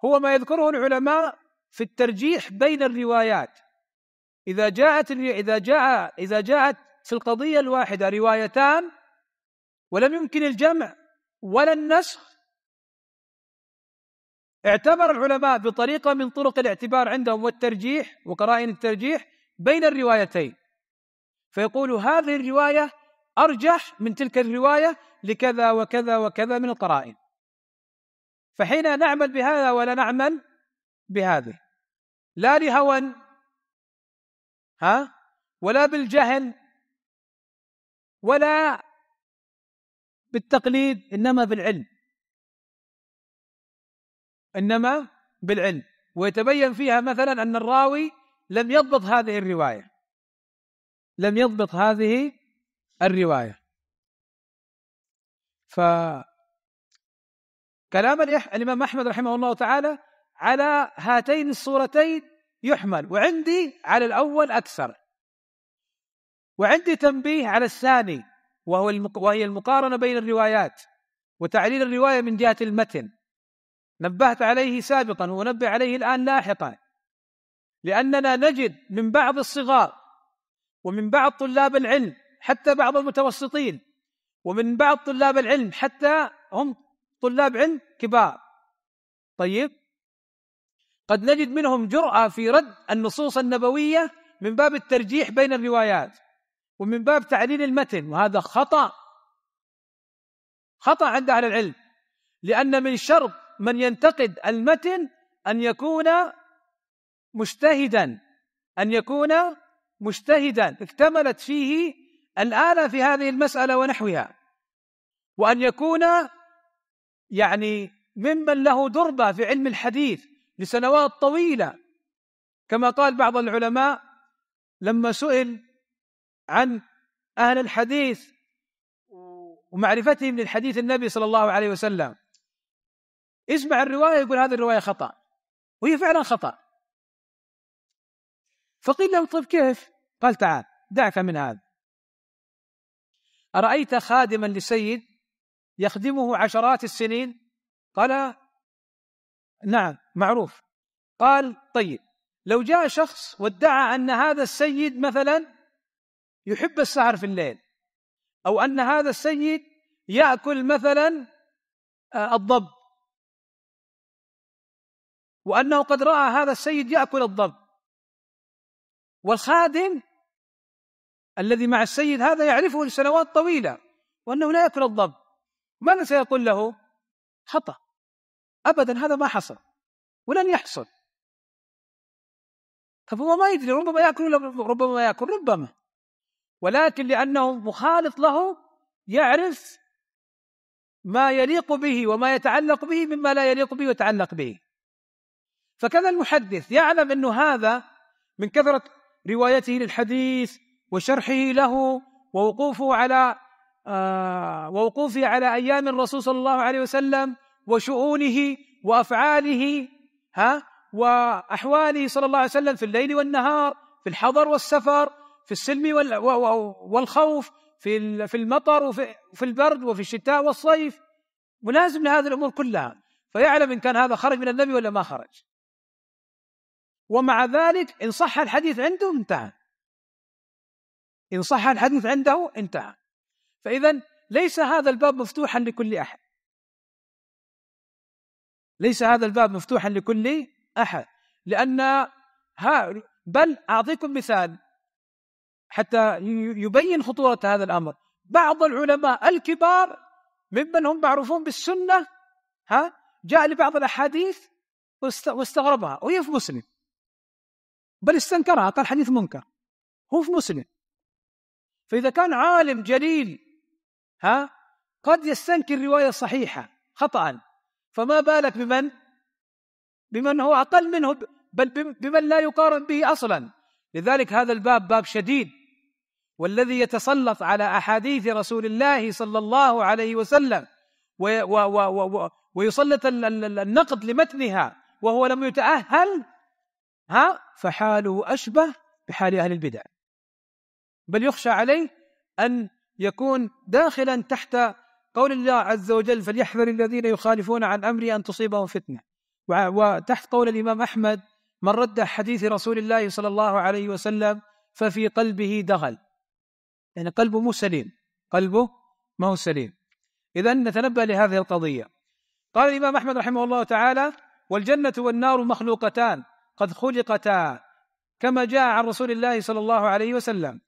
هو ما يذكره العلماء في الترجيح بين الروايات إذا جاءت إذا جاء إذا جاءت في القضية الواحدة روايتان ولم يمكن الجمع ولا النسخ اعتبر العلماء بطريقة من طرق الاعتبار عندهم والترجيح وقرائن الترجيح بين الروايتين فيقول هذه الرواية أرجح من تلك الرواية لكذا وكذا وكذا من القرائن فحين نعمل بهذا ولا نعمل بهذه لا لهوى ها ولا بالجهل ولا بالتقليد انما بالعلم انما بالعلم ويتبين فيها مثلا ان الراوي لم يضبط هذه الروايه لم يضبط هذه الروايه ف كلام الامام احمد رحمه الله تعالى على هاتين الصورتين يحمل وعندي على الأول أكثر وعندي تنبيه على الثاني وهو المق... وهي المقارنة بين الروايات وتعليل الرواية من جهة المتن نبهت عليه سابقا وأنبه عليه الآن لاحقا لأننا نجد من بعض الصغار ومن بعض طلاب العلم حتى بعض المتوسطين ومن بعض طلاب العلم حتى هم طلاب علم كبار طيب قد نجد منهم جرأة في رد النصوص النبوية من باب الترجيح بين الروايات ومن باب تعليل المتن وهذا خطأ خطأ عند أهل العلم لأن من شرط من ينتقد المتن أن يكون مجتهدا أن يكون مجتهدا اكتملت فيه الآلة في هذه المسألة ونحوها وأن يكون يعني ممن له دربة في علم الحديث لسنوات طويله كما قال بعض العلماء لما سئل عن اهل الحديث ومعرفتهم للحديث النبي صلى الله عليه وسلم اسمع الروايه يقول هذه الروايه خطا وهي فعلا خطا فقيل له طيب كيف؟ قال تعال دعك من هذا أرأيت خادما لسيد يخدمه عشرات السنين قال نعم معروف قال طيب لو جاء شخص وادعى ان هذا السيد مثلا يحب السهر في الليل او ان هذا السيد ياكل مثلا آه، الضب وانه قد راى هذا السيد ياكل الضب والخادم الذي مع السيد هذا يعرفه لسنوات طويله وانه لا ياكل الضب ماذا سيقول له؟ خطأ أبدا هذا ما حصل ولن يحصل طب هو ما يدري ربما يأكل ربما يأكل ربما ولكن لأنه مخالط له يعرف ما يليق به وما يتعلق به مما لا يليق به ويتعلق به فكذا المحدث يعلم أن هذا من كثرة روايته للحديث وشرحه له ووقوفه على آه ووقوفه على أيام الرسول صلى الله عليه وسلم وشؤونه وافعاله ها واحواله صلى الله عليه وسلم في الليل والنهار في الحضر والسفر في السلم والخوف في في المطر وفي البرد وفي الشتاء والصيف ملازم لهذه الامور كلها فيعلم ان كان هذا خرج من النبي ولا ما خرج ومع ذلك ان صح الحديث عنده انتهى ان صح الحديث عنده انتهى فاذا ليس هذا الباب مفتوحا لكل احد ليس هذا الباب مفتوحا لكل احد لان ها بل اعطيكم مثال حتى يبين خطوره هذا الامر بعض العلماء الكبار ممن هم معروفون بالسنه ها جاء لبعض الاحاديث واستغربها وهي في مسلم بل استنكرها قال حديث منكر هو في مسلم فاذا كان عالم جليل ها قد يستنكر روايه صحيحه خطا فما بالك بمن بمن هو اقل منه بل بمن لا يقارن به اصلا لذلك هذا الباب باب شديد والذي يتسلط على احاديث رسول الله صلى الله عليه وسلم ويسلط النقد لمتنها وهو لم يتاهل ها فحاله اشبه بحال اهل البدع بل يخشى عليه ان يكون داخلا تحت قول الله عز وجل فليحذر الذين يخالفون عن أمري أن تصيبهم فتنة وتحت قول الإمام أحمد من رد حديث رسول الله صلى الله عليه وسلم ففي قلبه دغل يعني قلبه مو سليم قلبه ما هو سليم إذا نتنبأ لهذه القضية قال الإمام أحمد رحمه الله تعالى والجنة والنار مخلوقتان قد خلقتا كما جاء عن رسول الله صلى الله عليه وسلم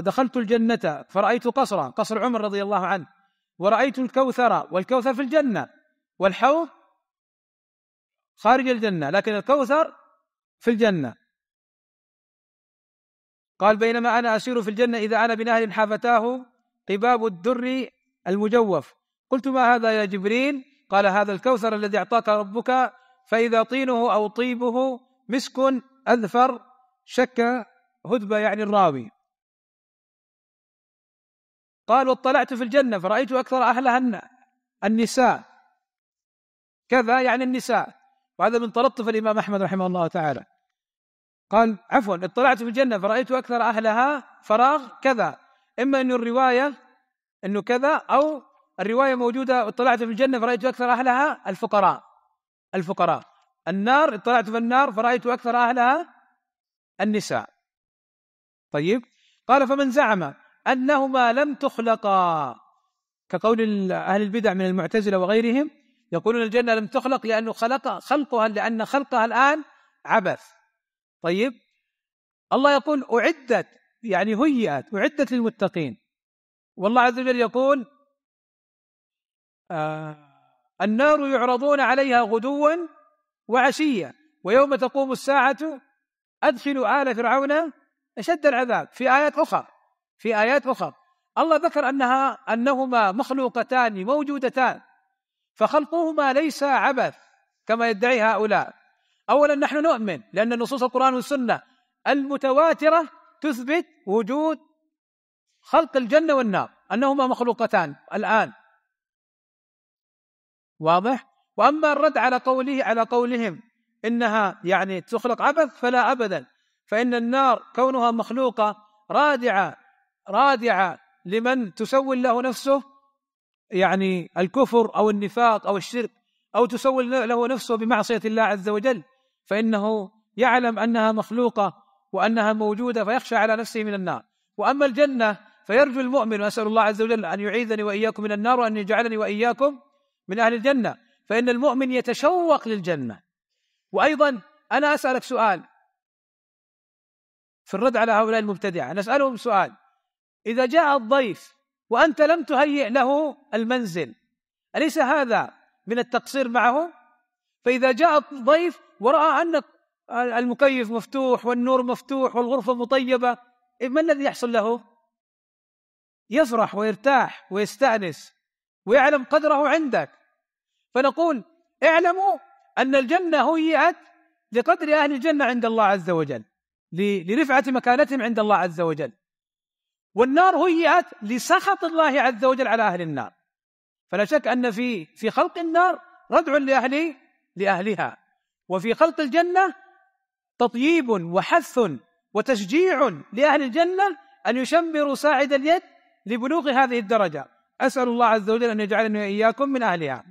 دخلت الجنة فرأيت قصرا قصر عمر رضي الله عنه ورأيت الكوثر والكوثر في الجنة والحوض خارج الجنة لكن الكوثر في الجنة قال بينما أنا أسير في الجنة إذا أنا بنهر حافتاه قباب الدر المجوف قلت ما هذا يا جبريل قال هذا الكوثر الذي أعطاك ربك فإذا طينه أو طيبه مسك أذفر شك هدبة يعني الراوي قال واطلعت في الجنة فرأيت أكثر أهلها النساء كذا يعني النساء وهذا من تلطف الإمام أحمد رحمه الله تعالى قال عفوا اطلعت في الجنة فرأيت أكثر أهلها فراغ كذا إما أن الرواية أنه كذا أو الرواية موجودة اطلعت في الجنة فرأيت أكثر أهلها الفقراء الفقراء النار اطلعت في النار فرأيت أكثر أهلها النساء طيب قال فمن زعم أنهما لم تخلقا كقول أهل البدع من المعتزلة وغيرهم يقولون الجنة لم تخلق لأنه خلق خلقها لأن خلقها الآن عبث طيب الله يقول أعدت يعني هيئت أعدت للمتقين والله عز وجل يقول آه النار يعرضون عليها غدوا وعشيا ويوم تقوم الساعة أدخلوا آل فرعون أشد العذاب في آيات أخرى في آيات أخرى الله ذكر أنها أنهما مخلوقتان موجودتان فخلقهما ليس عبث كما يدعي هؤلاء أولا نحن نؤمن لأن نصوص القرآن والسنة المتواترة تثبت وجود خلق الجنة والنار أنهما مخلوقتان الآن واضح وأما الرد على قوله على قولهم إنها يعني تخلق عبث فلا أبدا فإن النار كونها مخلوقة رادعة رادعه لمن تسول له نفسه يعني الكفر او النفاق او الشرك او تسول له نفسه بمعصيه الله عز وجل فانه يعلم انها مخلوقه وانها موجوده فيخشى على نفسه من النار واما الجنه فيرجو المؤمن واسال الله عز وجل ان يعيذني واياكم من النار وان يجعلني واياكم من اهل الجنه فان المؤمن يتشوق للجنه وايضا انا اسالك سؤال في الرد على هؤلاء المبتدعه نسالهم سؤال إذا جاء الضيف وأنت لم تهيئ له المنزل أليس هذا من التقصير معه؟ فإذا جاء الضيف ورأى أن المكيف مفتوح والنور مفتوح والغرفة مطيبة إيه، ما الذي يحصل له؟ يفرح ويرتاح ويستأنس ويعلم قدره عندك فنقول اعلموا أن الجنة هيئت لقدر أهل الجنة عند الله عز وجل لرفعة مكانتهم عند الله عز وجل والنار هيئت لسخط الله عز وجل على أهل النار فلا شك أن في في خلق النار ردع لأهل لأهلها وفي خلق الجنة تطييب وحث وتشجيع لأهل الجنة أن يشمروا ساعد اليد لبلوغ هذه الدرجة أسأل الله عز وجل أن يجعلني وإياكم من أهلها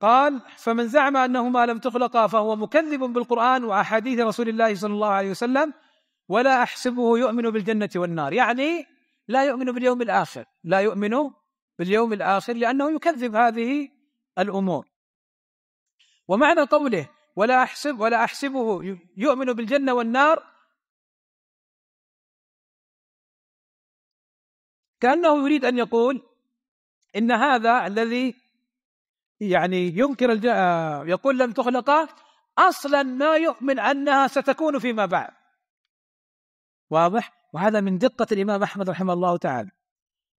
قال فمن زعم أنهما لم تخلقا فهو مكذب بالقرآن وأحاديث رسول الله صلى الله عليه وسلم ولا أحسبه يؤمن بالجنة والنار يعني لا يؤمن باليوم الآخر لا يؤمن باليوم الآخر لأنه يكذب هذه الأمور ومعنى قوله ولا أحسب ولا أحسبه يؤمن بالجنة والنار كأنه يريد أن يقول إن هذا الذي يعني ينكر آه، يقول لم تخلق أصلا ما يؤمن أنها ستكون فيما بعد واضح وهذا من دقة الإمام أحمد رحمه الله تعالى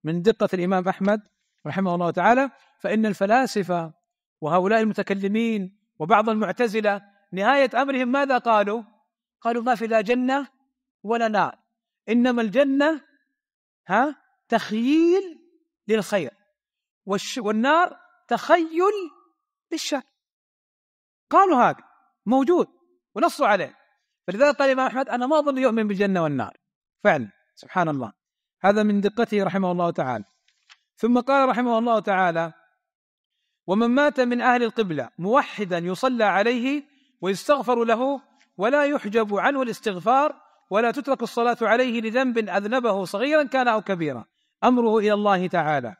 من دقة الإمام أحمد رحمه الله تعالى فإن الفلاسفة وهؤلاء المتكلمين وبعض المعتزلة نهاية أمرهم ماذا قالوا قالوا ما في لا جنة ولا نار إنما الجنة ها تخييل للخير والش والنار تخيل للشر قالوا هذا موجود ونصوا عليه فلذلك قال الامام احمد انا ما اظن يؤمن بالجنه والنار فعلا سبحان الله هذا من دقته رحمه الله تعالى ثم قال رحمه الله تعالى ومن مات من اهل القبله موحدا يصلى عليه ويستغفر له ولا يحجب عنه الاستغفار ولا تترك الصلاه عليه لذنب اذنبه صغيرا كان او كبيرا امره الى الله تعالى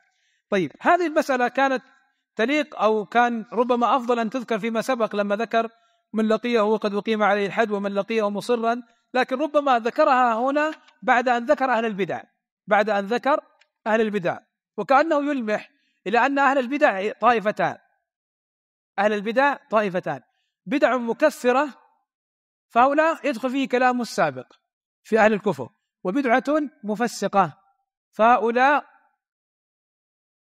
طيب هذه المساله كانت تليق او كان ربما افضل ان تذكر فيما سبق لما ذكر من لقيه وقد أقيم عليه الحد ومن لقيه مصرا لكن ربما ذكرها هنا بعد أن ذكر أهل البدع بعد أن ذكر أهل البدع وكأنه يلمح إلى أن أهل البدع طائفتان أهل البدع طائفتان بدع مكفرة فهؤلاء يدخل فيه كلام السابق في أهل الكفر وبدعة مفسقة فهؤلاء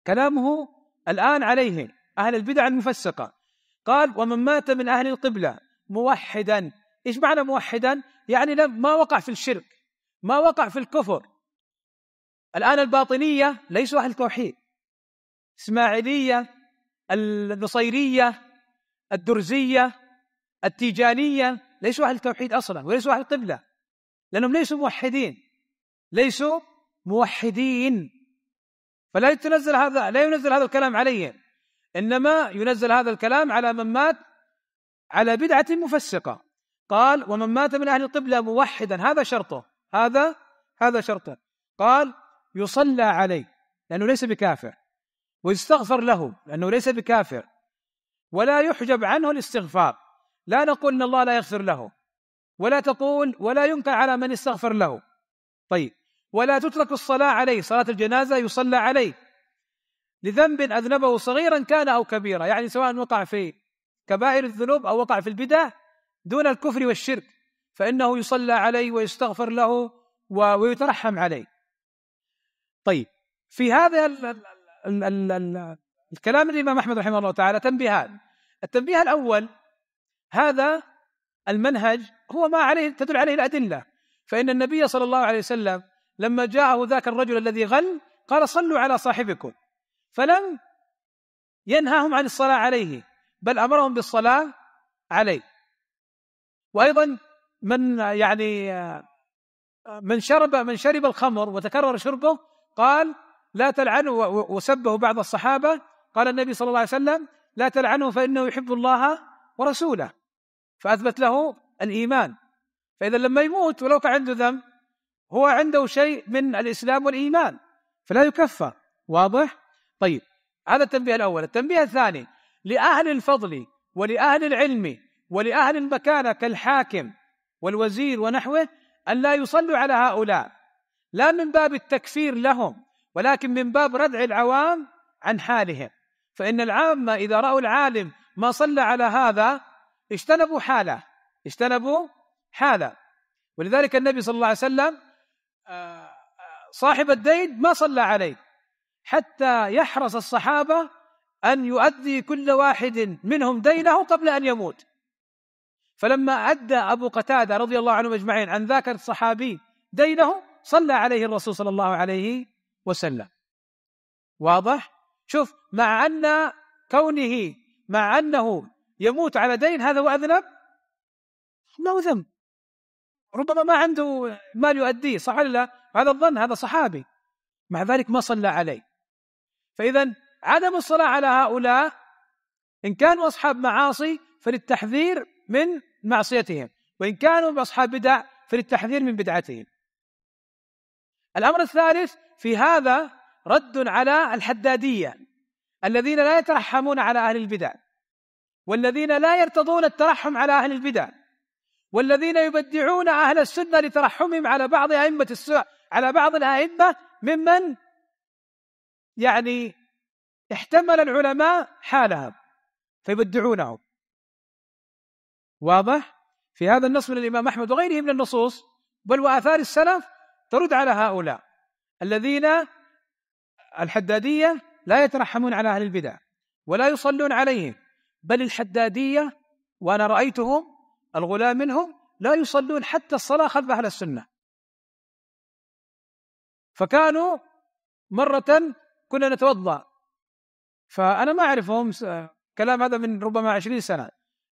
كلامه الآن عليهم أهل البدع المفسقة قال ومن مات من أهل القبلة موحدا إيش معنى موحدا يعني لم ما وقع في الشرك ما وقع في الكفر الآن الباطنية ليسوا أهل التوحيد إسماعيلية النصيرية الدرزية التيجانية ليسوا أهل التوحيد أصلا وليسوا أهل القبلة لأنهم ليسوا موحدين ليسوا موحدين فلا يتنزل هذا لا ينزل هذا الكلام عليهم انما ينزل هذا الكلام على من مات على بدعه مفسقه قال ومن مات من اهل القبله موحدا هذا شرطه هذا هذا شرطه قال يصلى عليه لانه ليس بكافر ويستغفر له لانه ليس بكافر ولا يحجب عنه الاستغفار لا نقول ان الله لا يغفر له ولا تقول ولا ينكر على من استغفر له طيب ولا تترك الصلاه عليه صلاه الجنازه يصلى عليه لذنب اذنبه صغيرا كان او كبيرا يعني سواء وقع في كبائر الذنوب او وقع في البدع دون الكفر والشرك فانه يصلى عليه ويستغفر له ويترحم عليه طيب في هذا الـ الـ الـ الـ الكلام الامام احمد رحمه الله تعالى تنبيهان التنبيه الاول هذا المنهج هو ما عليه تدل عليه الادله فان النبي صلى الله عليه وسلم لما جاءه ذاك الرجل الذي غل قال صلوا على صاحبكم فلم ينهاهم عن الصلاة عليه بل أمرهم بالصلاة عليه وأيضا من يعني من شرب من شرب الخمر وتكرر شربه قال لا تلعنه وسبه بعض الصحابة قال النبي صلى الله عليه وسلم لا تلعنه فإنه يحب الله ورسوله فأثبت له الإيمان فإذا لما يموت ولو كان عنده ذنب هو عنده شيء من الإسلام والإيمان فلا يكفر واضح؟ طيب هذا التنبيه الاول التنبيه الثاني لاهل الفضل ولاهل العلم ولاهل المكانه كالحاكم والوزير ونحوه ان لا يصلوا على هؤلاء لا من باب التكفير لهم ولكن من باب ردع العوام عن حالهم فان العامه اذا راوا العالم ما صلى على هذا اجتنبوا حاله اجتنبوا حاله ولذلك النبي صلى الله عليه وسلم آه، آه، صاحب الدين ما صلى عليه حتى يحرص الصحابه ان يؤدي كل واحد منهم دينه قبل ان يموت فلما ادى ابو قتاده رضي الله عنهم اجمعين عن ذاك الصحابي دينه صلى عليه الرسول صلى الله عليه وسلم واضح شوف مع ان كونه مع انه يموت على دين هذا هو اذنب هو ذنب ربما ما عنده مال يؤديه صح ولا لا؟ هذا الظن هذا صحابي مع ذلك ما صلى عليه فإذا عدم الصلاة على هؤلاء إن كانوا أصحاب معاصي فللتحذير من معصيتهم وإن كانوا أصحاب بدع فللتحذير من بدعتهم الأمر الثالث في هذا رد على الحدادية الذين لا يترحمون على أهل البدع والذين لا يرتضون الترحم على أهل البدع والذين يبدعون أهل السنة لترحمهم على بعض أئمة السوء على بعض الأئمة ممن يعني احتمل العلماء حالهم فيبدعونه واضح في هذا النص من الإمام أحمد وغيره من النصوص بل وآثار السلف ترد على هؤلاء الذين الحدادية لا يترحمون على أهل البدع ولا يصلون عليهم بل الحدادية وأنا رأيتهم الغلام منهم لا يصلون حتى الصلاة خلف أهل السنة فكانوا مرة كنا نتوضا فانا ما اعرفهم كلام هذا من ربما عشرين سنه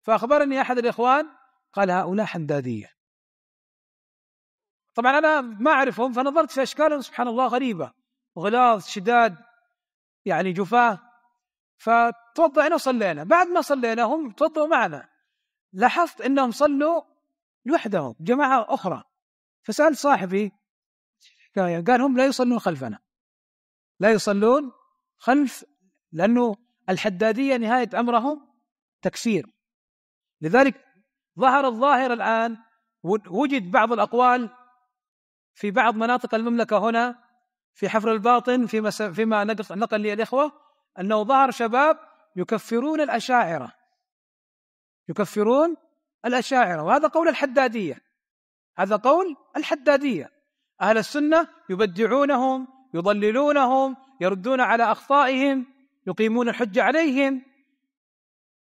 فاخبرني احد الاخوان قال هؤلاء حداديه طبعا انا ما اعرفهم فنظرت في اشكالهم سبحان الله غريبه غلاظ شداد يعني جفاه فتوضأنا وصلينا بعد ما صلينا هم توضأوا معنا لاحظت انهم صلوا لوحدهم جماعه اخرى فسألت صاحبي قال هم لا يصلون خلفنا لا يصلون خلف لأنه الحدادية نهاية أمرهم تكسير لذلك ظهر الظاهر الآن وجد بعض الأقوال في بعض مناطق المملكة هنا في حفر الباطن فيما فيما نقل لي الإخوة أنه ظهر شباب يكفرون الأشاعرة يكفرون الأشاعرة وهذا قول الحدادية هذا قول الحدادية أهل السنة يبدعونهم يضللونهم يردون على اخطائهم يقيمون الحجه عليهم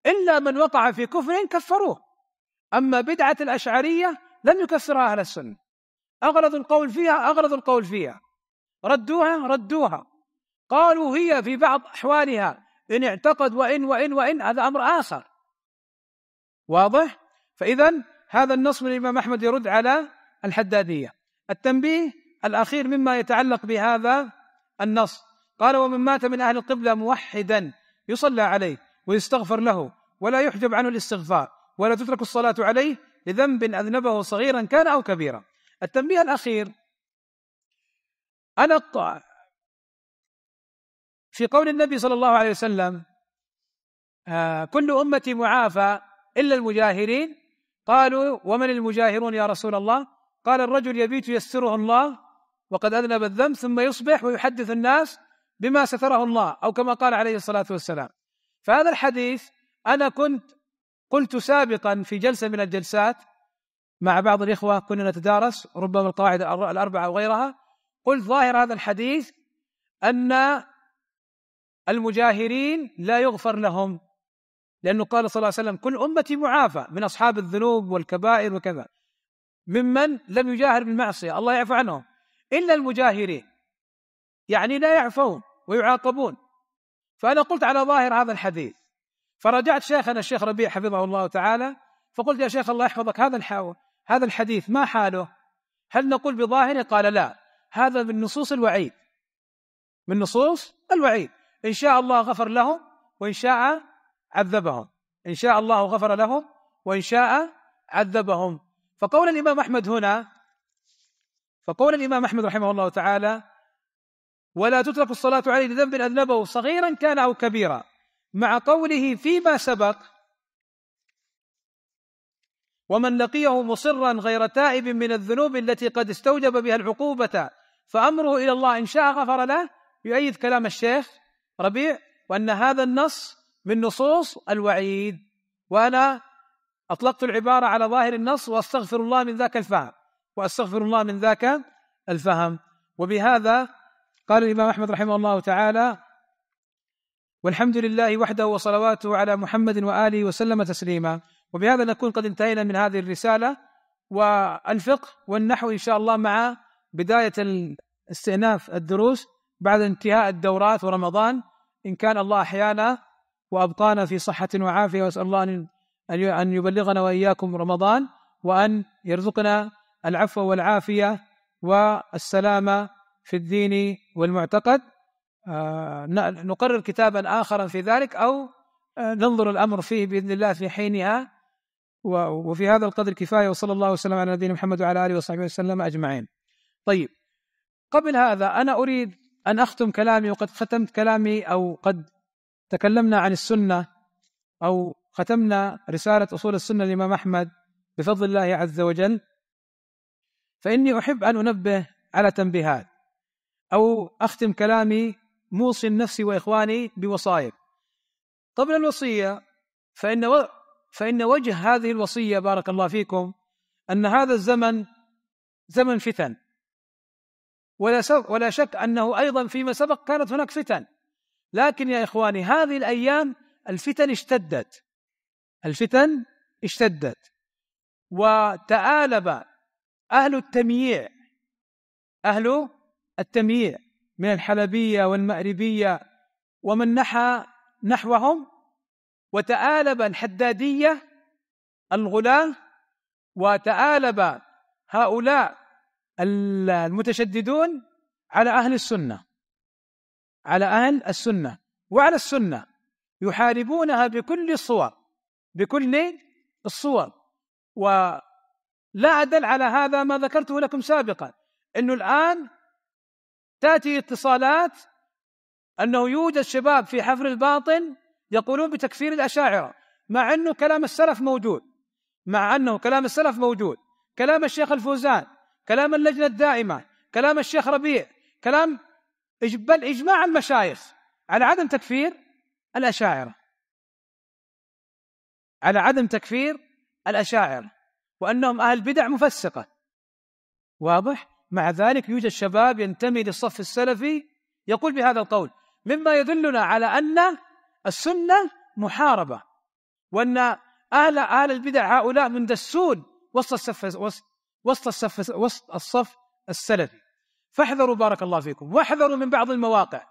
الا من وقع في كفر كفروه اما بدعه الاشعريه لم يكفرها اهل السنه اغلظ القول فيها اغلظ القول فيها ردوها ردوها قالوا هي في بعض احوالها ان اعتقد وان وان وان هذا امر اخر واضح فاذا هذا النص من الامام احمد يرد على الحداديه التنبيه الأخير مما يتعلق بهذا النص قال ومن مات من أهل القبلة موحدا يصلى عليه ويستغفر له ولا يحجب عنه الاستغفار ولا تترك الصلاة عليه لذنب أذنبه صغيرا كان أو كبيرا التنبيه الأخير أنا الطاع في قول النبي صلى الله عليه وسلم آه، كل أمتي معافى إلا المجاهرين قالوا ومن المجاهرون يا رسول الله قال الرجل يبيت يسره الله وقد أذنب الذنب ثم يصبح ويحدث الناس بما ستره الله أو كما قال عليه الصلاة والسلام فهذا الحديث أنا كنت قلت سابقا في جلسة من الجلسات مع بعض الإخوة كنا نتدارس ربما القواعد الأربعة وغيرها قلت ظاهر هذا الحديث أن المجاهرين لا يغفر لهم لأنه قال صلى الله عليه وسلم كل أمتي معافى من أصحاب الذنوب والكبائر وكذا ممن لم يجاهر بالمعصية الله يعفو عنهم إلا المجاهرين يعني لا يعفون ويعاقبون فأنا قلت على ظاهر هذا الحديث فرجعت شيخنا الشيخ ربيع حفظه الله تعالى فقلت يا شيخ الله يحفظك هذا هذا الحديث ما حاله؟ هل نقول بظاهره؟ قال لا هذا من نصوص الوعيد من نصوص الوعيد إن شاء الله غفر لهم وإن شاء عذبهم إن شاء الله غفر لهم وإن شاء عذبهم فقول الإمام أحمد هنا فقول الإمام أحمد رحمه الله تعالى ولا تترك الصلاة عليه لذنب أذنبه صغيرا كان أو كبيرا مع قوله فيما سبق ومن لقيه مصرا غير تائب من الذنوب التي قد استوجب بها العقوبة فأمره إلى الله إن شاء غفر له يؤيد كلام الشيخ ربيع وأن هذا النص من نصوص الوعيد وأنا أطلقت العبارة على ظاهر النص وأستغفر الله من ذاك الفهم واستغفر الله من ذاك الفهم وبهذا قال الامام احمد رحمه الله تعالى والحمد لله وحده وصلواته على محمد واله وسلم تسليما وبهذا نكون قد انتهينا من هذه الرساله والفقه والنحو ان شاء الله مع بدايه استئناف الدروس بعد انتهاء الدورات ورمضان ان كان الله احيانا وابقانا في صحه وعافيه واسال الله ان ان يبلغنا واياكم رمضان وان يرزقنا العفو والعافيه والسلامه في الدين والمعتقد آه، نقرر كتابا اخرا في ذلك او آه، ننظر الامر فيه باذن الله في حينها وفي هذا القدر كفايه وصلى الله وسلم على نبينا محمد وعلى اله وصحبه وسلم اجمعين. طيب قبل هذا انا اريد ان اختم كلامي وقد ختمت كلامي او قد تكلمنا عن السنه او ختمنا رساله اصول السنه للامام احمد بفضل الله عز وجل فاني احب ان انبه على تنبيهات او اختم كلامي موصي نفسي واخواني بوصايا قبل الوصيه فان فان وجه هذه الوصيه بارك الله فيكم ان هذا الزمن زمن فتن ولا ولا شك انه ايضا فيما سبق كانت هناك فتن لكن يا اخواني هذه الايام الفتن اشتدت الفتن اشتدت وتآلب أهل التمييع أهل التمييع من الحلبية والمأربية ومن نحى نحوهم وتآلب الحدادية الغلاة وتآلب هؤلاء المتشددون على أهل السنة على أهل السنة وعلى السنة يحاربونها بكل الصور بكل الصور و لا أدل على هذا ما ذكرته لكم سابقا أنه الآن تأتي اتصالات أنه يوجد شباب في حفر الباطن يقولون بتكفير الأشاعرة مع أنه كلام السلف موجود مع أنه كلام السلف موجود كلام الشيخ الفوزان كلام اللجنة الدائمة كلام الشيخ ربيع كلام بل إجماع المشايخ على عدم تكفير الأشاعرة على عدم تكفير الأشاعرة وأنهم أهل بدع مفسقة واضح؟ مع ذلك يوجد شباب ينتمي للصف السلفي يقول بهذا القول مما يدلنا على أن السنة محاربة وأن أهل أهل البدع هؤلاء مندسون وسط الصف وسط الصف وسط الصف السلفي فاحذروا بارك الله فيكم واحذروا من بعض المواقع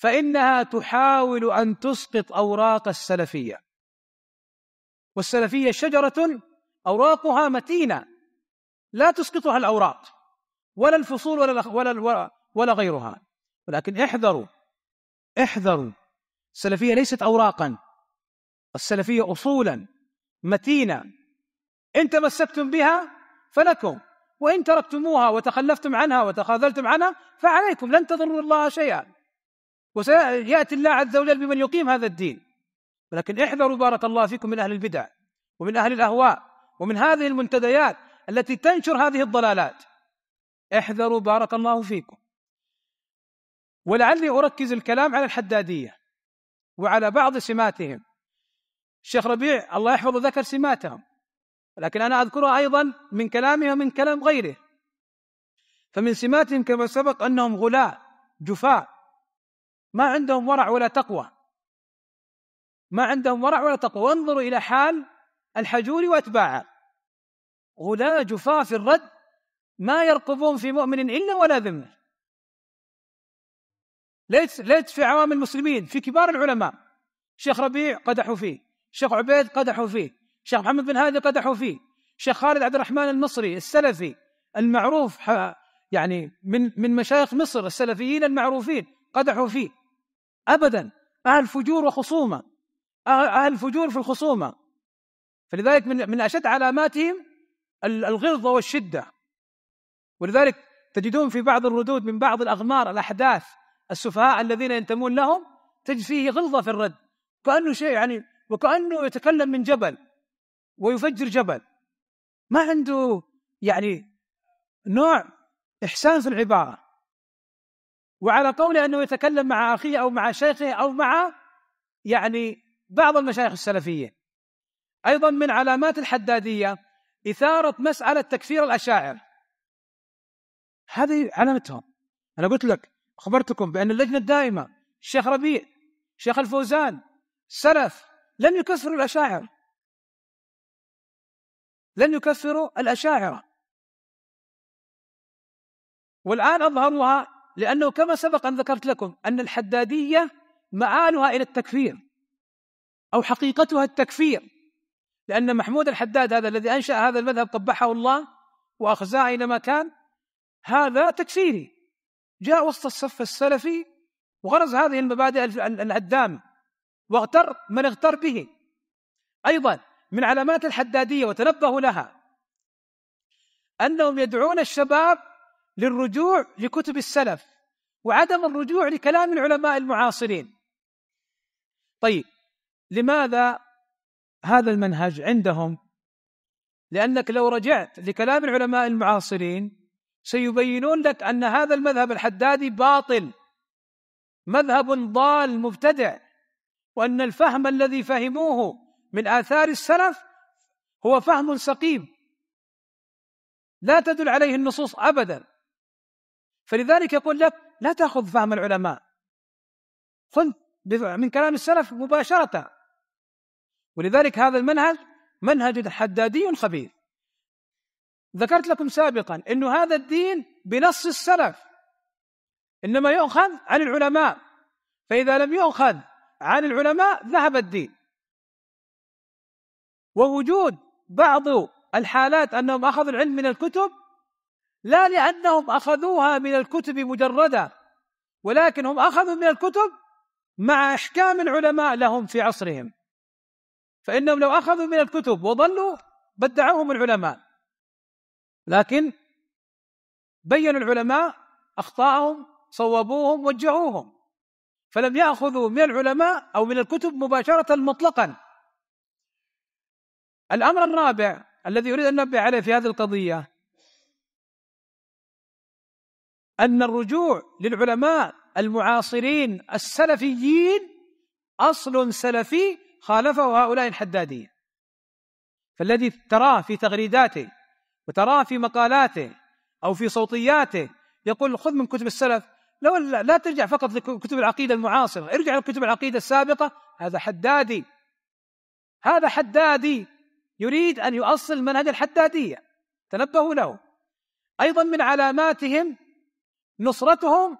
فإنها تحاول أن تسقط أوراق السلفية والسلفية شجرة أوراقها متينة لا تسقطها الأوراق ولا الفصول ولا ولا ولا غيرها ولكن احذروا احذروا السلفية ليست أوراقا السلفية أصولا متينة إن تمسكتم بها فلكم وإن تركتموها وتخلفتم عنها وتخاذلتم عنها فعليكم لن تضروا الله شيئا وسيأتي الله عز وجل بمن يقيم هذا الدين ولكن احذروا بارك الله فيكم من أهل البدع ومن أهل الأهواء ومن هذه المنتديات التي تنشر هذه الضلالات احذروا بارك الله فيكم ولعلي اركز الكلام على الحداديه وعلى بعض سماتهم الشيخ ربيع الله يحفظه ذكر سماتهم لكن انا اذكرها ايضا من كلامه ومن كلام غيره فمن سماتهم كما سبق انهم غلاء جفاء ما عندهم ورع ولا تقوى ما عندهم ورع ولا تقوى وانظروا الى حال الحجور وأتباعه غلاة جفاف في الرد ما يرقبون في مؤمن إلا ولا ذمة ليت ليت في عوام المسلمين في كبار العلماء شيخ ربيع قدحوا فيه شيخ عبيد قدحوا فيه شيخ محمد بن هادي قدحوا فيه شيخ خالد عبد الرحمن المصري السلفي المعروف يعني من من مشايخ مصر السلفيين المعروفين قدحوا فيه ابدا اهل فجور وخصومه أه، اهل فجور في الخصومه فلذلك من من اشد علاماتهم الغلظه والشده ولذلك تجدون في بعض الردود من بعض الاغمار الاحداث السفهاء الذين ينتمون لهم تجد فيه غلظه في الرد كانه شيء يعني وكانه يتكلم من جبل ويفجر جبل ما عنده يعني نوع احسان في العباره وعلى قوله انه يتكلم مع اخيه او مع شيخه او مع يعني بعض المشايخ السلفيه أيضا من علامات الحدادية إثارة مسألة تكفير الأشاعر هذه علامتهم أنا قلت لك خبرتكم بأن اللجنة الدائمة الشيخ ربيع الشيخ الفوزان سلف لن يكفروا الأشاعر لن يكفروا الأشاعرة والآن أظهروها لأنه كما سبق أن ذكرت لكم أن الحدادية معالها إلى التكفير أو حقيقتها التكفير لأن محمود الحداد هذا الذي أنشأ هذا المذهب قبحه الله وأخزاه أينما كان هذا تكفيري جاء وسط الصف السلفي وغرز هذه المبادئ العدام واغتر من اغتر به أيضا من علامات الحدادية وتنبهوا لها أنهم يدعون الشباب للرجوع لكتب السلف وعدم الرجوع لكلام العلماء المعاصرين طيب لماذا هذا المنهج عندهم لأنك لو رجعت لكلام العلماء المعاصرين سيبينون لك أن هذا المذهب الحدادي باطل مذهب ضال مبتدع وأن الفهم الذي فهموه من آثار السلف هو فهم سقيم لا تدل عليه النصوص أبدا فلذلك يقول لك لا تأخذ فهم العلماء خذ من كلام السلف مباشرة ولذلك هذا المنهج منهج حدادي خبيث ذكرت لكم سابقا انه هذا الدين بنص السلف انما يؤخذ عن العلماء فاذا لم يؤخذ عن العلماء ذهب الدين ووجود بعض الحالات انهم اخذوا العلم من الكتب لا لانهم اخذوها من الكتب مجرده ولكن هم اخذوا من الكتب مع احكام العلماء لهم في عصرهم فإنهم لو أخذوا من الكتب وضلوا بدعوهم العلماء لكن بينوا العلماء أخطاءهم صوبوهم وجهوهم فلم يأخذوا من العلماء أو من الكتب مباشرة مطلقا الأمر الرابع الذي أريد أن أنبه عليه في هذه القضية أن الرجوع للعلماء المعاصرين السلفيين أصل سلفي خالفه هؤلاء الحدادية فالذي تراه في تغريداته وتراه في مقالاته أو في صوتياته يقول خذ من كتب السلف لو لا ترجع فقط لكتب العقيدة المعاصرة ارجع لكتب العقيدة السابقة هذا حدادي هذا حدادي يريد أن يؤصل منهج الحدادية تنبهوا له أيضا من علاماتهم نصرتهم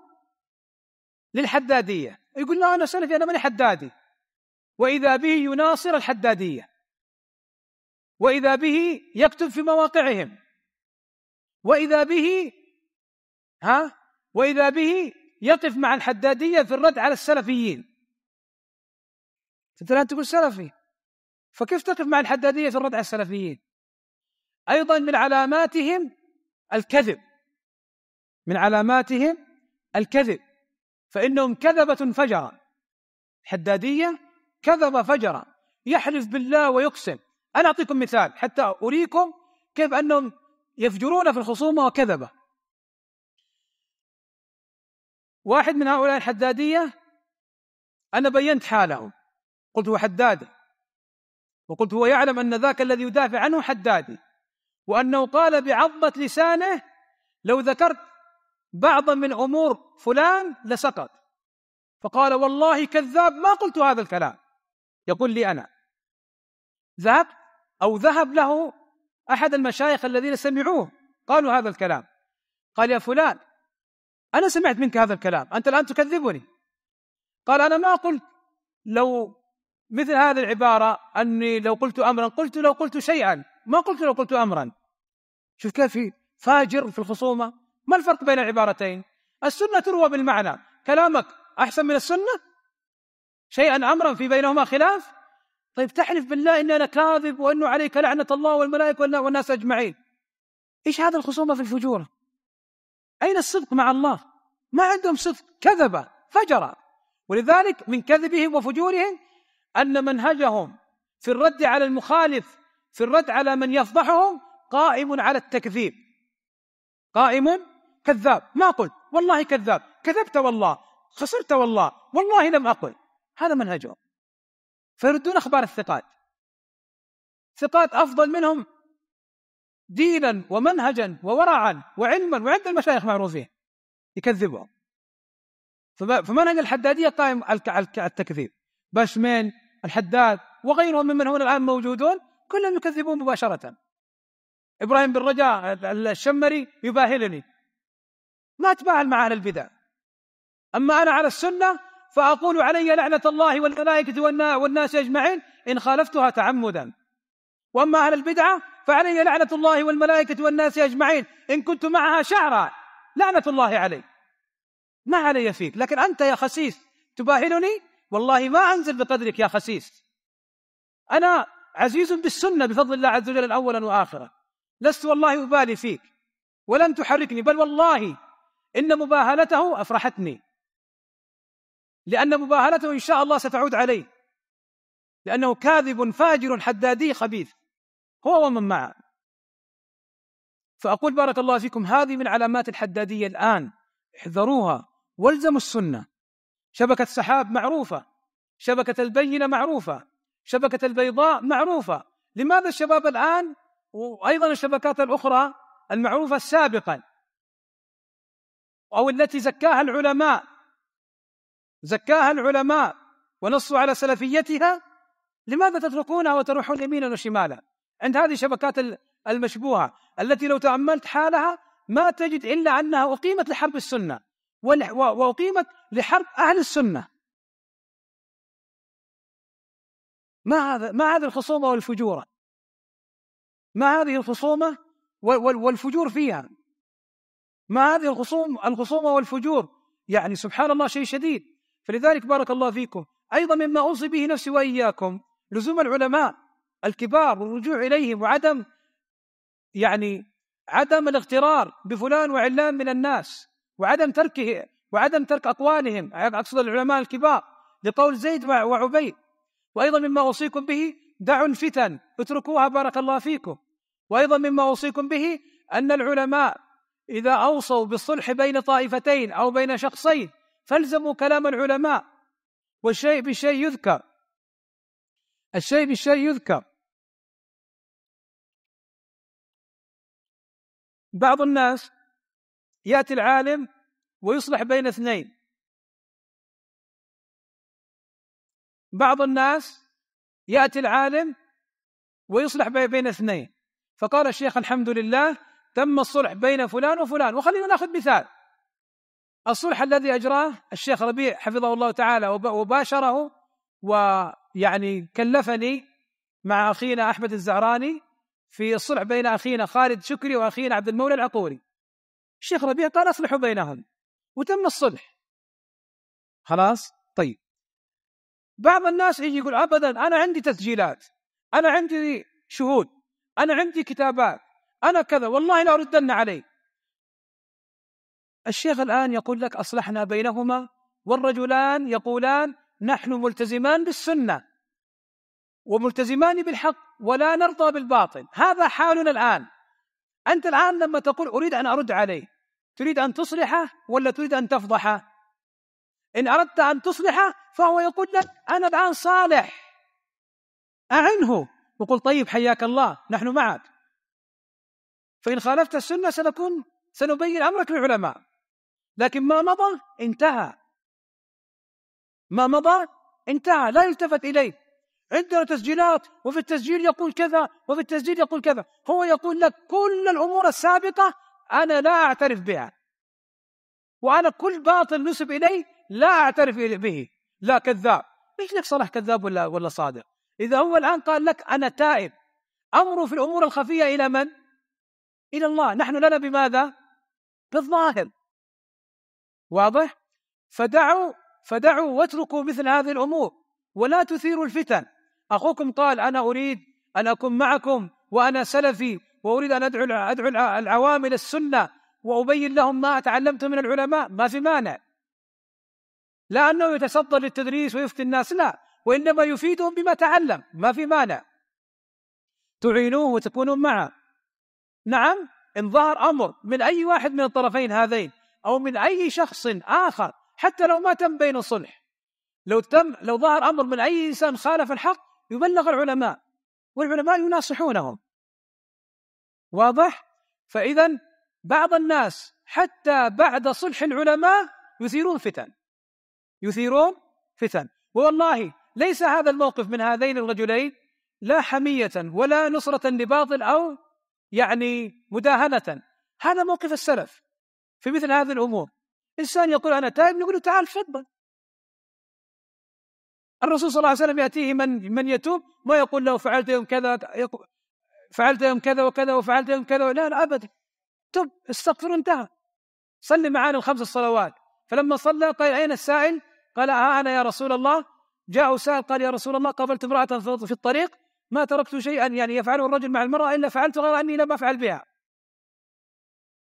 للحدادية يقول لا أنا سلفي أنا ماني حدادي واذا به يناصر الحداديه واذا به يكتب في مواقعهم واذا به ها واذا به يقف مع الحداديه في الرد على السلفيين انت الان تقول سلفي فكيف تقف مع الحداديه في الرد على السلفيين ايضا من علاماتهم الكذب من علاماتهم الكذب فانهم كذبه فجرا حداديه كذب فجرا يحلف بالله ويقسم أنا أعطيكم مثال حتى أريكم كيف أنهم يفجرون في الخصومة وكذبة واحد من هؤلاء الحدادية أنا بينت حاله قلت هو حداد وقلت هو يعلم أن ذاك الذي يدافع عنه حدادي وأنه قال بعظمه لسانه لو ذكرت بعضا من أمور فلان لسقط فقال والله كذاب ما قلت هذا الكلام يقول لي أنا ذهب أو ذهب له أحد المشايخ الذين سمعوه قالوا هذا الكلام قال يا فلان أنا سمعت منك هذا الكلام أنت الآن تكذبني قال أنا ما قلت لو مثل هذه العبارة أني لو قلت أمرا قلت لو قلت شيئا ما قلت لو قلت أمرا شوف كيف فاجر في الخصومة ما الفرق بين العبارتين السنة تروى بالمعنى كلامك أحسن من السنة شيئا امرا في بينهما خلاف طيب تحلف بالله اني انا كاذب وانه عليك لعنه الله والملائكه والناس اجمعين ايش هذا الخصومه في الفجور اين الصدق مع الله ما عندهم صدق كذبه فجره ولذلك من كذبهم وفجورهم ان منهجهم في الرد على المخالف في الرد على من يفضحهم قائم على التكذيب قائم كذاب ما قلت والله كذاب كذبت والله خسرت والله والله لم اقل هذا منهجهم فيردون اخبار الثقات ثقات افضل منهم دينا ومنهجا وورعا وعلما وعند المشايخ معروفين يكذبهم فمنهج الحداديه قائم على التكذيب باشمين الحداد وغيرهم ممن هنا الان موجودون كلهم يكذبون مباشره ابراهيم بن رجاء الشمري يباهلني ما اتباهل مع اهل البدع اما انا على السنه فأقول علي لعنة الله والملائكة والناس أجمعين إن خالفتها تعمدا وأما أهل البدعة فعلي لعنة الله والملائكة والناس أجمعين إن كنت معها شعرا لعنة الله علي ما علي فيك لكن أنت يا خسيس تباهلني والله ما أنزل بقدرك يا خسيس أنا عزيز بالسنة بفضل الله عز وجل أولا وآخرا لست والله أبالي فيك ولن تحركني بل والله إن مباهلته أفرحتني لأن مباهلته إن شاء الله ستعود عليه لأنه كاذب فاجر حدادي خبيث هو ومن معه فأقول بارك الله فيكم هذه من علامات الحدادية الآن احذروها والزموا السنة شبكة سحاب معروفة شبكة البينة معروفة شبكة البيضاء معروفة لماذا الشباب الآن وأيضا الشبكات الأخرى المعروفة سابقا أو التي زكاها العلماء زكاها العلماء ونصوا على سلفيتها لماذا تتركونها وتروحون يمينا وشمالا عند هذه الشبكات المشبوهة التي لو تأملت حالها ما تجد إلا أنها أقيمت لحرب السنة وأقيمت لحرب أهل السنة ما هذا ما هذه الخصومة والفجورة ما هذه الخصومة والفجور فيها ما هذه الخصوم الخصومة والفجور يعني سبحان الله شيء شديد فلذلك بارك الله فيكم أيضا مما أوصي به نفسي وإياكم لزوم العلماء الكبار والرجوع إليهم وعدم يعني عدم الاغترار بفلان وعلان من الناس وعدم تركه وعدم ترك أقوالهم أقصد العلماء الكبار لقول زيد وعبيد وأيضا مما أوصيكم به دعوا الفتن اتركوها بارك الله فيكم وأيضا مما أوصيكم به أن العلماء إذا أوصوا بالصلح بين طائفتين أو بين شخصين فالزموا كلام العلماء والشيء بشيء يذكر الشيء بالشيء يذكر بعض الناس ياتي العالم ويصلح بين اثنين بعض الناس ياتي العالم ويصلح بين اثنين فقال الشيخ الحمد لله تم الصلح بين فلان وفلان وخلينا ناخذ مثال الصلح الذي اجراه الشيخ ربيع حفظه الله تعالى وباشره ويعني كلفني مع اخينا احمد الزعراني في الصلح بين اخينا خالد شكري واخينا عبد المولى العقوري الشيخ ربيع قال اصلحوا بينهم وتم الصلح خلاص طيب بعض الناس يجي يقول ابدا انا عندي تسجيلات انا عندي شهود انا عندي كتابات انا كذا والله لا اردن عليه الشيخ الآن يقول لك أصلحنا بينهما والرجلان يقولان نحن ملتزمان بالسنة وملتزمان بالحق ولا نرضى بالباطل هذا حالنا الآن أنت الآن لما تقول أريد أن أرد عليه تريد أن تصلحه ولا تريد أن تفضحه إن أردت أن تصلحه فهو يقول لك أنا الآن صالح أعنه وقل طيب حياك الله نحن معك فإن خالفت السنة سنكون سنبين أمرك للعلماء لكن ما مضى انتهى ما مضى انتهى لا يلتفت إليه عندنا تسجيلات وفي التسجيل يقول كذا وفي التسجيل يقول كذا هو يقول لك كل الأمور السابقة أنا لا أعترف بها وأنا كل باطل نسب الي لا أعترف به لا كذاب ايش لك صلاح كذاب ولا ولا صادق إذا هو الآن قال لك أنا تائب أمره في الأمور الخفية إلى من؟ إلى الله نحن لنا بماذا؟ بالظاهر واضح فدعوا فدعوا واتركوا مثل هذه الامور ولا تثيروا الفتن اخوكم قال انا اريد ان اكون معكم وانا سلفي واريد ان ادعو ادعو العوام الى السنه وابين لهم ما تعلمت من العلماء ما في مانع لا انه يتصدى للتدريس ويفتي الناس لا وانما يفيدهم بما تعلم ما في مانع تعينوه وتكونون معه نعم ان ظهر امر من اي واحد من الطرفين هذين أو من أي شخص آخر حتى لو ما تم بين الصلح لو تم لو ظهر أمر من أي إنسان خالف الحق يبلغ العلماء والعلماء يناصحونهم واضح؟ فإذا بعض الناس حتى بعد صلح العلماء يثيرون فتن يثيرون فتن والله ليس هذا الموقف من هذين الرجلين لا حمية ولا نصرة لباطل أو يعني مداهنة هذا موقف السلف في مثل هذه الأمور إنسان يقول أنا تائب نقول له تعال تفضل الرسول صلى الله عليه وسلم يأتيه من من يتوب ما يقول له فعلت يوم كذا فعلت يوم كذا وكذا وفعلت يوم كذا لا لا أبدا تب استغفر انتهى صلي معانا الخمس الصلوات فلما صلى قال أين السائل قال ها آه، أنا يا رسول الله جاء سائل قال يا رسول الله قابلت امرأة في الطريق ما تركت شيئا يعني يفعله الرجل مع المرأة إلا فعلت غير أني لم أفعل بها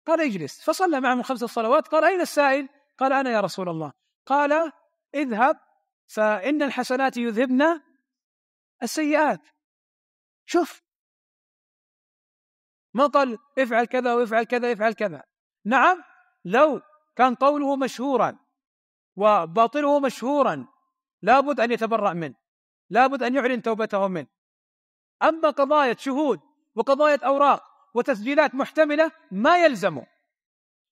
قال اجلس فصلى معهم الخمس صلوات قال أين السائل قال أنا يا رسول الله قال اذهب فإن الحسنات يذهبن السيئات شوف ما قال افعل كذا وافعل كذا افعل كذا نعم لو كان قوله مشهورا وباطله مشهورا لابد أن يتبرأ منه لابد أن يعلن توبته منه أما قضايا شهود وقضايا أوراق وتسجيلات محتمله ما يلزمه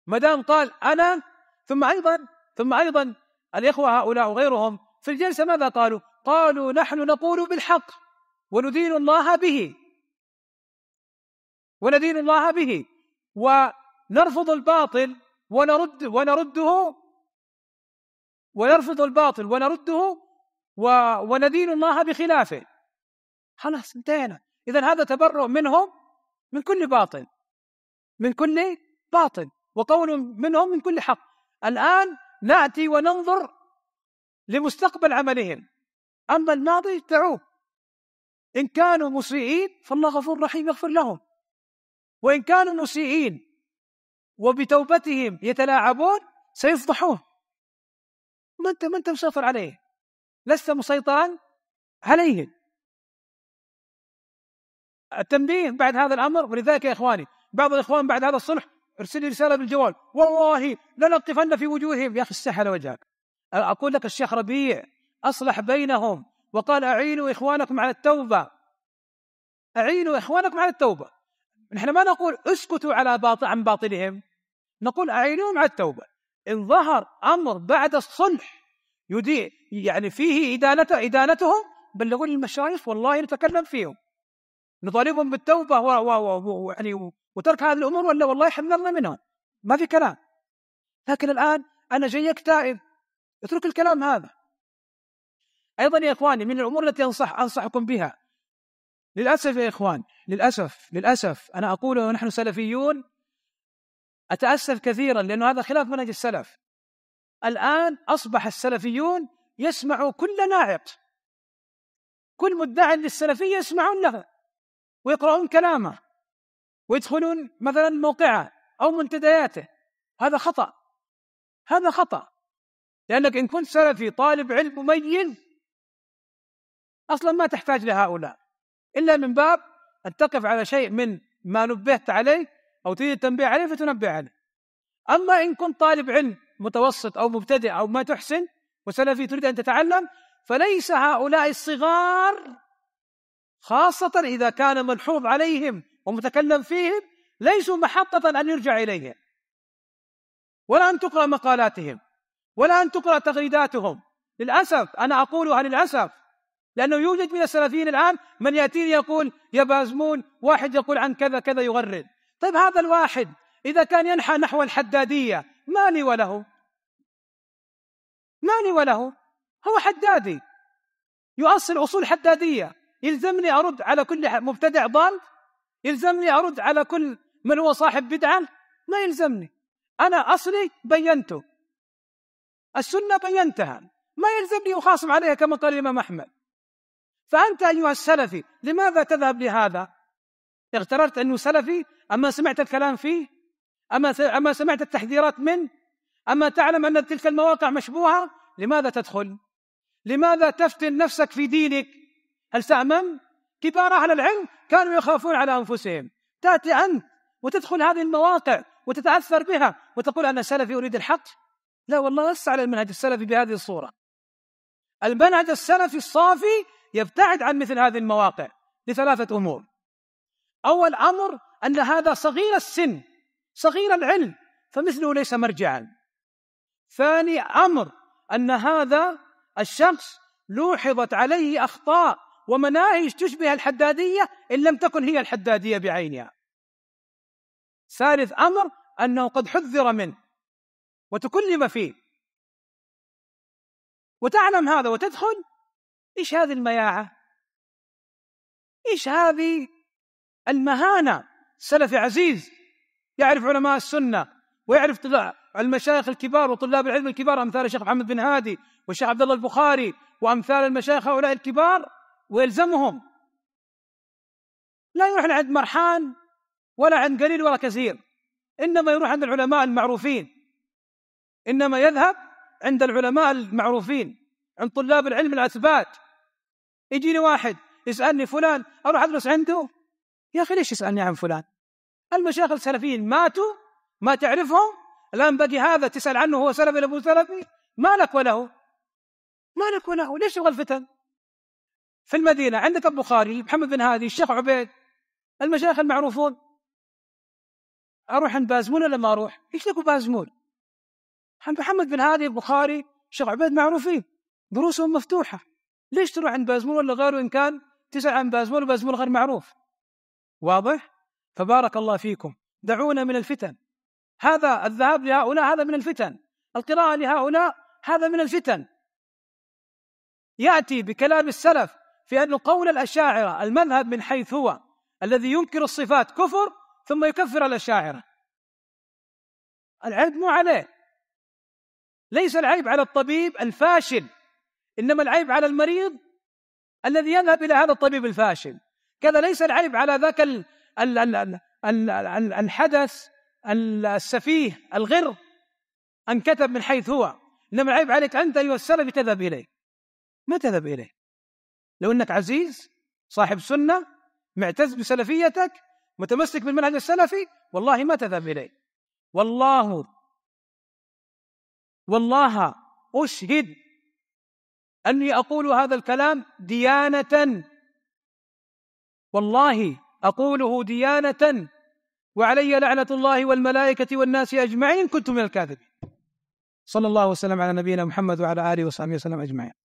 ما دام قال انا ثم ايضا ثم ايضا الاخوه هؤلاء وغيرهم في الجلسه ماذا قالوا؟ قالوا نحن نقول بالحق وندين الله به وندين الله به ونرفض الباطل ونرد ونرده ونرفض الباطل ونرده و وندين الله بخلافه خلاص انتهينا اذا هذا تبرؤ منهم من كل باطل من كل باطل وقول منهم من كل حق الآن نأتي وننظر لمستقبل عملهم أما الماضي دعوه إن كانوا مسيئين فالله غفور رحيم يغفر لهم وإن كانوا مسيئين وبتوبتهم يتلاعبون سيفضحوه ما أنت ما أنت مسيطر عليه لست مسيطرا عليهم التنبيه بعد هذا الامر ولذلك يا اخواني بعض الاخوان بعد هذا الصلح ارسل لي رساله بالجوال والله لنلطفن في وجوههم يا اخي استح على وجهك اقول لك الشيخ ربيع اصلح بينهم وقال اعينوا اخوانكم على التوبه اعينوا اخوانكم على التوبه نحن ما نقول اسكتوا على باطل عن باطلهم نقول اعينوهم على التوبه ان ظهر امر بعد الصلح يدي يعني فيه ادانته ادانتهم بلغوا للمشايخ والله نتكلم فيهم نطالبهم بالتوبه و و و يعني وترك هذه الامور ولا والله حذرنا منها ما في كلام لكن الان انا جايك تائب اترك الكلام هذا ايضا يا اخواني من الامور التي انصح انصحكم بها للاسف يا اخوان للاسف للاسف انا اقول ونحن سلفيون اتاسف كثيرا لانه هذا خلاف منهج السلف الان اصبح السلفيون يسمعوا كل ناعق كل مدعي للسلفيه يسمعون له ويقرؤون كلامه ويدخلون مثلا موقعه أو منتدياته هذا خطأ هذا خطأ لأنك إن كنت سلفي طالب علم مميز أصلا ما تحتاج لهؤلاء إلا من باب أن تقف على شيء من ما نبهت عليه أو تريد التنبيه عليه فتنبه عليه أما إن كنت طالب علم متوسط أو مبتدئ أو ما تحسن وسلفي تريد أن تتعلم فليس هؤلاء الصغار خاصة إذا كان ملحوظ عليهم ومتكلم فيهم ليسوا محطة أن يرجع إليهم ولا أن تقرأ مقالاتهم ولا أن تقرأ تغريداتهم للأسف أنا أقولها للأسف لأنه يوجد من السلفيين الآن من يأتيني يقول يا بازمون واحد يقول عن كذا كذا يغرد طيب هذا الواحد إذا كان ينحى نحو الحدادية ما لي وله ما لي وله هو حدادي يؤصل أصول حدادية يلزمني ارد على كل مبتدع ضال يلزمني ارد على كل من هو صاحب بدعه ما يلزمني انا اصلي بينته السنه بينتها ما يلزمني اخاصم عليها كما قال الامام احمد فانت ايها السلفي لماذا تذهب لهذا اغتررت انه سلفي اما سمعت الكلام فيه اما اما سمعت التحذيرات منه اما تعلم ان تلك المواقع مشبوهه لماذا تدخل لماذا تفتن نفسك في دينك هل تعمم؟ كبار أهل العلم كانوا يخافون على أنفسهم تأتي أنت وتدخل هذه المواقع وتتأثر بها وتقول أنا سلفي أريد الحق لا والله لست على المنهج السلفي بهذه الصورة المنهج السلفي الصافي يبتعد عن مثل هذه المواقع لثلاثة أمور أول أمر أن هذا صغير السن صغير العلم فمثله ليس مرجعا ثاني أمر أن هذا الشخص لوحظت عليه أخطاء ومناهج تشبه الحدادية إن لم تكن هي الحدادية بعينها ثالث أمر أنه قد حذر منه وتكلم فيه وتعلم هذا وتدخل إيش هذه المياعة إيش هذه المهانة سلف عزيز يعرف علماء السنة ويعرف المشايخ الكبار وطلاب العلم الكبار أمثال الشيخ محمد بن هادي والشيخ عبد الله البخاري وأمثال المشايخ هؤلاء الكبار ويلزمهم لا يروح عند مرحان ولا عند قليل ولا كثير انما يروح عند العلماء المعروفين انما يذهب عند العلماء المعروفين عند طلاب العلم الاثبات يجيني واحد يسالني فلان اروح ادرس عنده يا اخي ليش يسالني عن فلان المشايخ السلفيين ماتوا ما تعرفهم الان بقي هذا تسال عنه هو سلفي ولا مو سلفي ما لك وله ما لك وله ليش تبغى الفتن في المدينة عندك البخاري محمد بن هادي الشيخ عبيد المشايخ المعروفون أروح عند بازمول ولا ما أروح؟ إيش لكم بازمول؟ محمد بن هادي البخاري الشيخ عبيد معروفين دروسهم مفتوحة ليش تروح عند بازمول ولا غيره إن كان تسأل عن بازمول وبازمول غير معروف واضح؟ فبارك الله فيكم دعونا من الفتن هذا الذهاب لهؤلاء هذا من الفتن القراءة لهؤلاء هذا من الفتن يأتي بكلام السلف في أن قول الأشاعرة المذهب من حيث هو الذي ينكر الصفات كفر ثم يكفر الأشاعرة العيب مو عليه ليس العيب على الطبيب الفاشل إنما العيب على المريض الذي يذهب إلى هذا الطبيب الفاشل كذا ليس العيب على ذاك ال ال ال ال ال الحدث السفيه الغر أن كتب من حيث هو إنما العيب عليك أنت أيها السلف تذهب إليه ما تذهب إليه لو انك عزيز صاحب سنه معتز بسلفيتك متمسك بالمنهج السلفي والله ما تذهب اليه والله والله اشهد اني اقول هذا الكلام ديانه والله اقوله ديانه وعلي لعنه الله والملائكه والناس اجمعين كنت من الكاذبين صلى الله وسلم على نبينا محمد وعلى اله وصحبه وسلم اجمعين